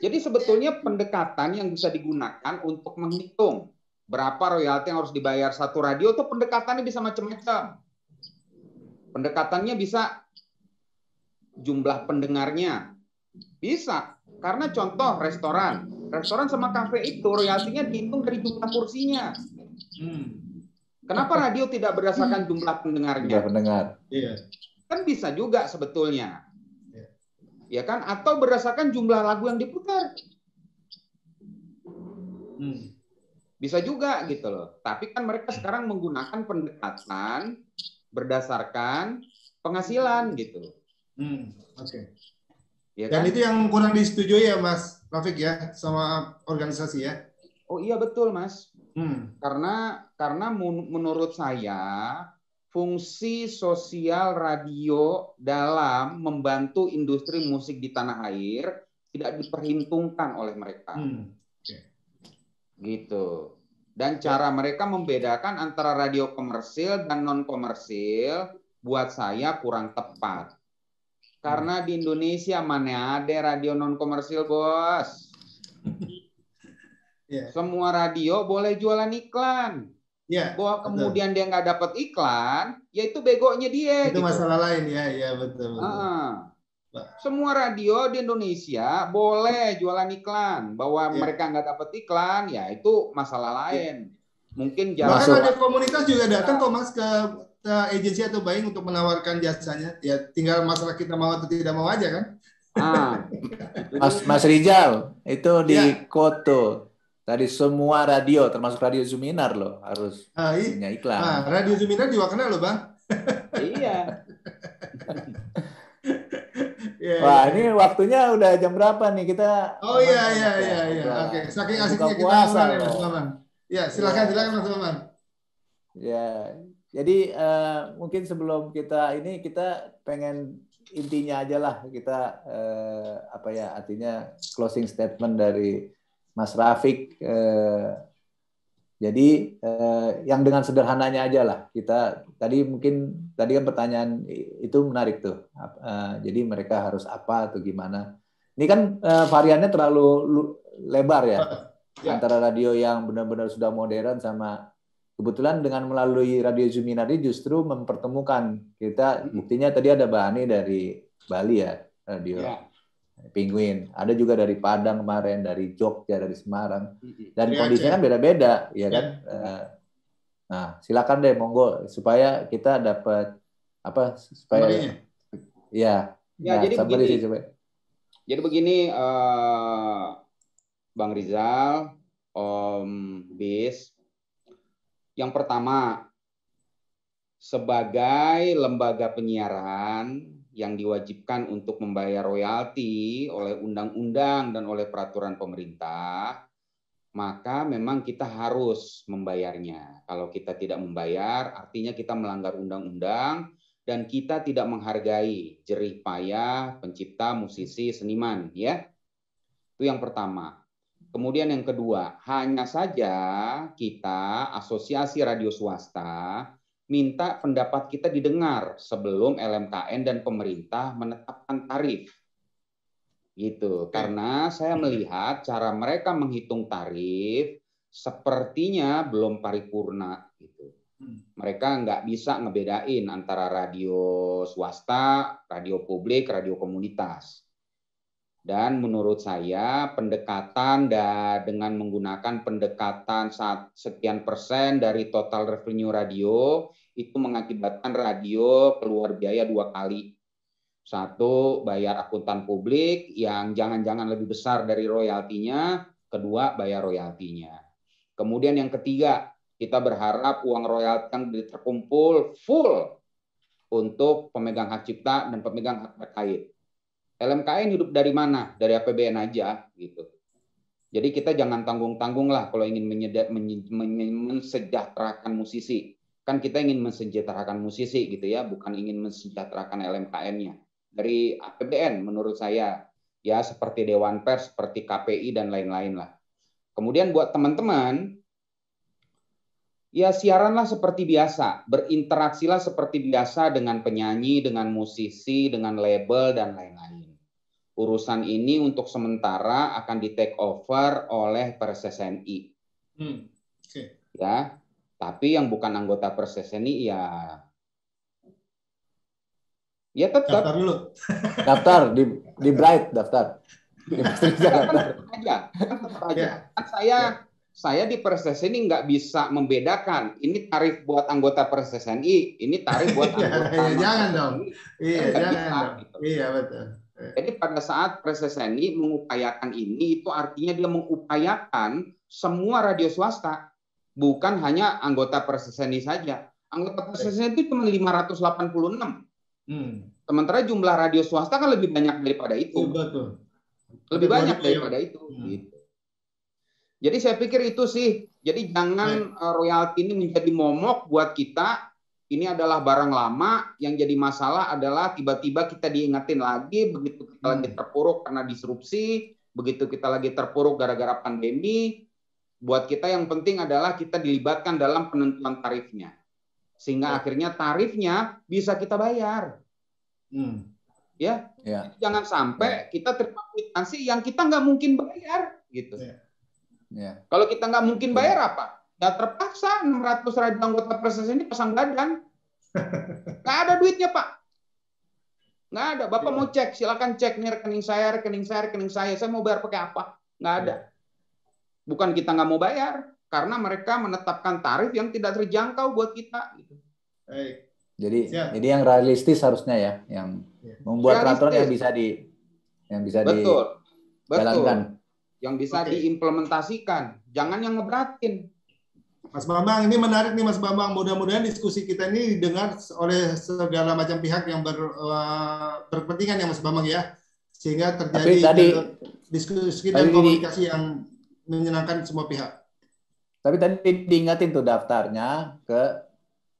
Jadi sebetulnya pendekatan yang bisa digunakan untuk menghitung berapa royalti yang harus dibayar satu radio itu pendekatannya bisa macam-macam. Pendekatannya bisa jumlah pendengarnya. Bisa. Karena contoh restoran. Restoran sama kafe itu royaltinya dihitung dari jumlah kursinya. Hmm. Kenapa radio tidak berdasarkan hmm. jumlah pendengarnya? Jumlah iya, pendengar. Iya. Kan bisa juga sebetulnya. Iya. Ya kan? Atau berdasarkan jumlah lagu yang diputar. Hmm. Bisa juga gitu loh. Tapi kan mereka sekarang menggunakan pendekatan berdasarkan penghasilan gitu. Hmm. Oke. Okay. Ya Dan kan? itu yang kurang disetujui ya Mas Rafiq ya sama organisasi ya. Oh iya betul Mas. Hmm. Karena karena menurut saya fungsi sosial radio dalam membantu industri musik di tanah air tidak diperhitungkan oleh mereka. Hmm. Okay. Gitu. Dan cara mereka membedakan antara radio komersil dan non komersil buat saya kurang tepat. Karena di Indonesia mana ada radio non komersil, Bos? Yeah. Semua radio boleh jualan iklan. Ya, bahwa kemudian betul. dia nggak dapat iklan, ya itu begonya dia. Itu gitu. masalah lain ya, ya betul. betul. Ah. Semua radio di Indonesia boleh jualan iklan, bahwa ya. mereka nggak dapat iklan, ya itu masalah lain. Ya. Mungkin jalan. Bahkan ada komunitas juga datang kok mas ke, ke agensi atau buying untuk menawarkan jasanya. Ya tinggal masalah kita mau atau tidak mau aja kan. Ah. mas Mas Rijal itu di ya. Koto Tadi semua radio, termasuk radio Zuminar loh harus nah, punya iklan. Nah, radio Zuminar juga kenal loh bang. iya. yeah, Wah yeah. ini waktunya udah jam berapa nih kita? Oh iya iya, iya iya iya. Oke, saking asiknya kita puasa ya Mas Maman. Ya silakan yeah. silakan Mas Maman. Ya jadi uh, mungkin sebelum kita ini kita pengen intinya aja lah kita uh, apa ya artinya closing statement dari Mas Rafiq. Eh, jadi eh, yang dengan sederhananya aja lah kita tadi mungkin tadi kan pertanyaan itu menarik tuh. Eh, jadi mereka harus apa atau gimana? Ini kan eh, variannya terlalu lebar ya yeah. Ya. antara radio yang benar-benar sudah modern sama kebetulan dengan melalui radio Zuminari justru mempertemukan kita hmm. buktinya tadi ada Bani dari Bali ya radio. Yeah. Penguin. Ada juga dari Padang kemarin, dari Jogja, dari Semarang. Dan ya, kondisinya kan beda-beda, ya kan? Iya. Eh, nah, silakan deh monggo supaya kita dapat apa supaya ya. Ya, nah, jadi begini. Sih, Jadi begini uh, Bang Rizal, Om Bis. Yang pertama sebagai lembaga penyiaran yang diwajibkan untuk membayar royalti oleh undang-undang dan oleh peraturan pemerintah, maka memang kita harus membayarnya. Kalau kita tidak membayar, artinya kita melanggar undang-undang dan kita tidak menghargai jerih payah pencipta, musisi, seniman, ya. Itu yang pertama. Kemudian yang kedua, hanya saja kita asosiasi radio swasta minta pendapat kita didengar sebelum LMKN dan pemerintah menetapkan tarif. Gitu. Karena saya hmm. melihat cara mereka menghitung tarif sepertinya belum paripurna gitu. Hmm. Mereka nggak bisa ngebedain antara radio swasta, radio publik, radio komunitas. Dan menurut saya pendekatan dengan menggunakan pendekatan saat sekian persen dari total revenue radio itu mengakibatkan radio keluar biaya dua kali. Satu, bayar akuntan publik yang jangan-jangan lebih besar dari royaltinya. Kedua, bayar royaltinya. Kemudian yang ketiga, kita berharap uang royalti yang terkumpul full untuk pemegang hak cipta dan pemegang hak terkait LMKN hidup dari mana? Dari APBN aja gitu. Jadi kita jangan tanggung-tanggung lah kalau ingin menyedat, mensejahterakan musisi. Kan kita ingin mensejahterakan musisi gitu ya, bukan ingin mensejahterakan LMKN-nya. Dari APBN menurut saya ya seperti Dewan Pers, seperti KPI dan lain-lain lah. Kemudian buat teman-teman ya siaranlah seperti biasa, berinteraksilah seperti biasa dengan penyanyi, dengan musisi, dengan label dan lain-lain. Urusan ini untuk sementara akan di take over oleh Persesni. Hmm. Okay. Ya, tapi yang bukan anggota Persesni ya Ya tetap. Daftar dulu. Daftar di di Bright daftar. Di aja. aja. Ya. Kan saya ya saya di Perses ini nggak bisa membedakan ini tarif buat anggota Perses ini ini tarif buat iya, anggota. iya, jangan dong. Kan iya, jangan bisa, dong. Gitu. Iya, betul. Iya. Jadi pada saat Perses ini mengupayakan ini itu artinya dia mengupayakan semua radio swasta, bukan hanya anggota Perses saja. Anggota Perses itu cuma 586. Hmm. Sementara jumlah radio swasta kan lebih banyak daripada itu. Iya, betul. Lebih, banyak, daripada itu. Hmm. Gitu. Jadi saya pikir itu sih. Jadi jangan Baik. Eh, royalti ini menjadi momok buat kita. Ini adalah barang lama yang jadi masalah adalah tiba-tiba kita diingetin lagi begitu kita lagi hmm. terpuruk karena disrupsi, begitu kita lagi terpuruk gara-gara pandemi. Buat kita yang penting adalah kita dilibatkan dalam penentuan tarifnya. Sehingga akhirnya tarifnya bisa kita bayar. Hmm. Ya. ya. jangan sampai ya. kita terima kwitansi yang kita nggak mungkin bayar gitu. Ya. Yeah. Kalau kita nggak mungkin bayar apa? Nggak terpaksa 600 ribu anggota persis ini pasang badan. Nggak ada duitnya, Pak. Nggak ada. Bapak yeah. mau cek, silakan cek nih rekening saya, rekening saya, rekening saya. Saya mau bayar pakai apa? Nggak ada. Yeah. Bukan kita nggak mau bayar, karena mereka menetapkan tarif yang tidak terjangkau buat kita. Hey. Gitu. Jadi, Siap. jadi yang realistis harusnya ya, yang iya. membuat peraturan yang bisa di, yang bisa Betul. dijalankan. Betul yang bisa okay. diimplementasikan. Jangan yang ngeberatin. Mas Bambang, ini menarik nih Mas Bambang. Mudah-mudahan diskusi kita ini didengar oleh segala macam pihak yang ber, uh, berkepentingan ya Mas Bambang ya. Sehingga terjadi tadi, diskusi tadi dan komunikasi yang menyenangkan semua pihak. Tapi tadi diingatin tuh daftarnya ke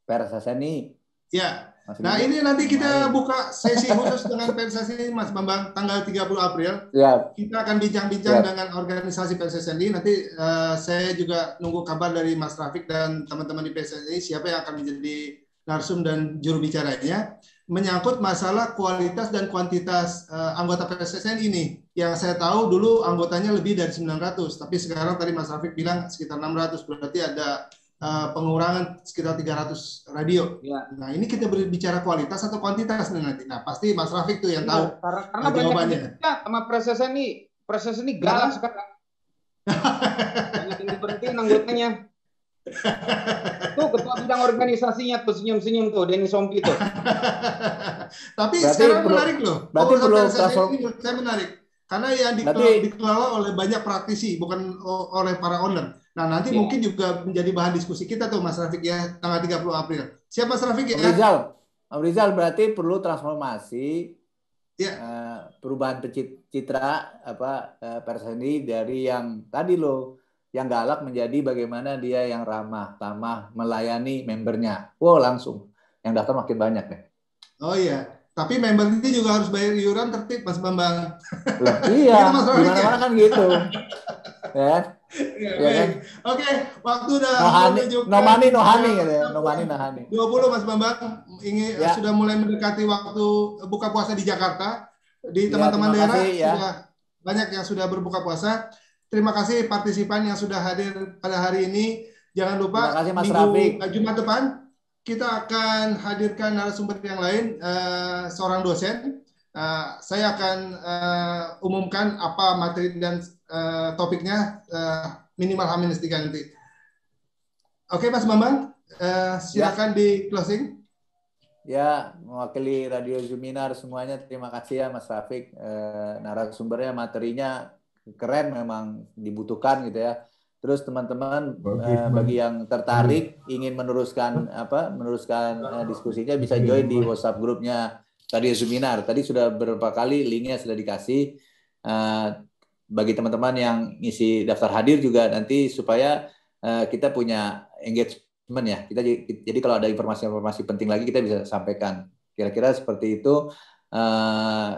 PRSSNI. Ya, Mas nah ini nanti kita buka sesi khusus dengan PSSI Mas Bambang tanggal 30 April. Ya. Kita akan bincang-bincang ya. dengan organisasi Pensasi Nanti uh, saya juga nunggu kabar dari Mas Rafiq dan teman-teman di PSSI siapa yang akan menjadi narsum dan juru bicaranya menyangkut masalah kualitas dan kuantitas uh, anggota PSSN ini. Yang saya tahu dulu anggotanya lebih dari 900, tapi sekarang tadi Mas Rafiq bilang sekitar 600, berarti ada Eh, pengurangan sekitar 300 radio. Ya. Nah, ini kita berbicara kualitas atau kuantitas nih nanti. Nah, pasti Mas Rafiq tuh yang iya, tahu. karena banyak jawabannya. sama prosesnya nih, proses ini galak sekarang. Jangan berhenti diberhenti tuh ketua bidang organisasinya tuh senyum-senyum tuh Denny Sompi tuh. Tapi berarti sekarang belum, menarik loh. Berarti oh, perlu ini saya menarik karena yang dikelola, berarti, dikelola oleh banyak praktisi bukan oleh para owner Nah, nanti ya. mungkin juga menjadi bahan diskusi kita tuh Mas Rafiq ya tanggal 30 April. Siapa Mas Rafiq ya? Om Rizal. Rizal berarti perlu transformasi ya. Uh, perubahan citra apa uh, eh, perseni dari yang tadi loh yang galak menjadi bagaimana dia yang ramah, tamah, melayani membernya. Wow, langsung. Yang daftar makin banyak deh. Oh iya. Tapi member ini juga harus bayar iuran tertib, Mas Bambang. Loh, iya, gitu, gimana-mana ya? kan gitu ya kan? Iya, ya, kan? Oke, waktu udah nohani, menunjukkan. Nomani, nohani, gitu ya. Nomani, nohani. 20 Mas Bambang, ingin eh, ya. sudah mulai mendekati waktu buka puasa di Jakarta. Di ya, teman-teman ya, daerah kasih, ya. sudah banyak yang sudah berbuka puasa. Terima kasih partisipan yang sudah hadir pada hari ini. Jangan lupa kasih, Mas minggu eh, Jumat depan kita akan hadirkan narasumber yang lain, uh, seorang dosen Eh, saya akan uh, umumkan apa materi dan uh, topiknya uh, minimal hamil 3 nanti. Oke, Mas Bambang, uh, silakan ya. di closing. Ya, mewakili Radio Zuminar semuanya terima kasih ya Mas Rafiq. E, narasumbernya, materinya keren memang dibutuhkan gitu ya. Terus teman-teman e, bagi yang tertarik ingin meneruskan apa meneruskan diskusinya bisa iya, join di WhatsApp grupnya tadi seminar. Tadi sudah beberapa kali linknya sudah dikasih. Eh, bagi teman-teman yang ngisi daftar hadir juga nanti supaya eh, kita punya engagement ya. Kita jadi kalau ada informasi-informasi penting lagi kita bisa sampaikan. Kira-kira seperti itu uh,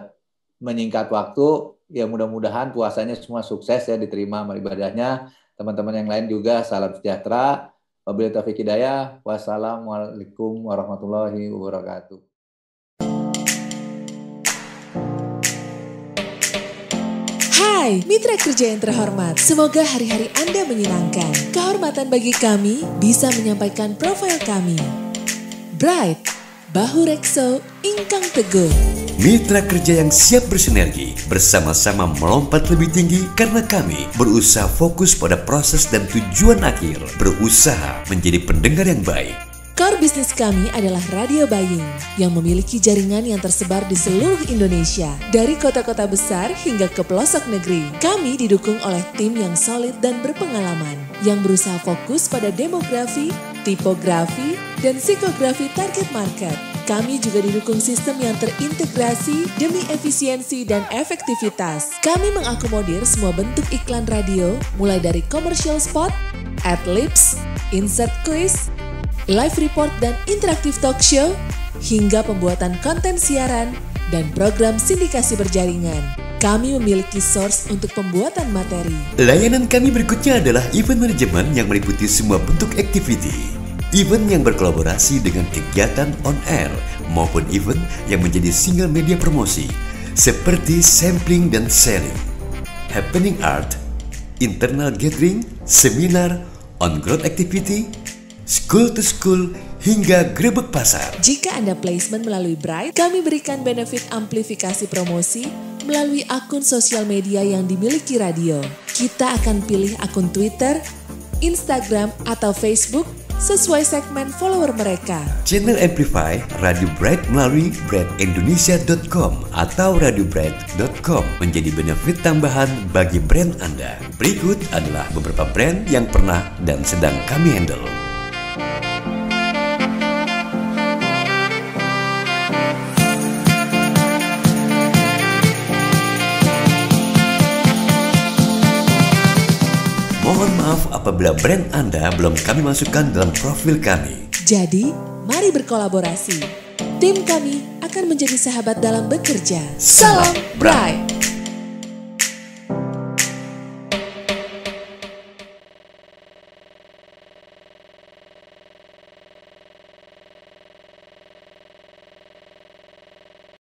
menyingkat waktu. Ya mudah-mudahan puasanya semua sukses ya diterima amal ibadahnya. Teman-teman yang lain juga salam sejahtera. Wabillahi taufiq hidayah. Wassalamualaikum warahmatullahi wabarakatuh. Hai, mitra kerja yang terhormat. Semoga hari-hari Anda menyenangkan. Kehormatan bagi kami bisa menyampaikan profil kami. Bright, Bahu Rekso, Ingkang Teguh. Mitra kerja yang siap bersinergi, bersama-sama melompat lebih tinggi karena kami berusaha fokus pada proses dan tujuan akhir, berusaha menjadi pendengar yang baik, Core bisnis kami adalah radio buying yang memiliki jaringan yang tersebar di seluruh Indonesia, dari kota-kota besar hingga ke pelosok negeri. Kami didukung oleh tim yang solid dan berpengalaman, yang berusaha fokus pada demografi, tipografi, dan psikografi target market. Kami juga didukung sistem yang terintegrasi demi efisiensi dan efektivitas. Kami mengakomodir semua bentuk iklan radio, mulai dari commercial spot, ad libs, insert quiz, live report dan interaktif talk show, hingga pembuatan konten siaran dan program sindikasi berjaringan. Kami memiliki source untuk pembuatan materi. Layanan kami berikutnya adalah event manajemen yang meliputi semua bentuk activity. Event yang berkolaborasi dengan kegiatan on air maupun event yang menjadi single media promosi seperti sampling dan selling happening art, internal gathering, seminar, on-ground activity, school to school, hingga grebek pasar. Jika Anda placement melalui Bright, kami berikan benefit amplifikasi promosi melalui akun sosial media yang dimiliki radio. Kita akan pilih akun Twitter, Instagram, atau Facebook sesuai segmen follower mereka. Channel Amplify Radio Bright melalui brightindonesia.com atau radiobright.com menjadi benefit tambahan bagi brand Anda. Berikut adalah beberapa brand yang pernah dan sedang kami handle. maaf apabila brand Anda belum kami masukkan dalam profil kami. Jadi, mari berkolaborasi. Tim kami akan menjadi sahabat dalam bekerja. Salam, Bright!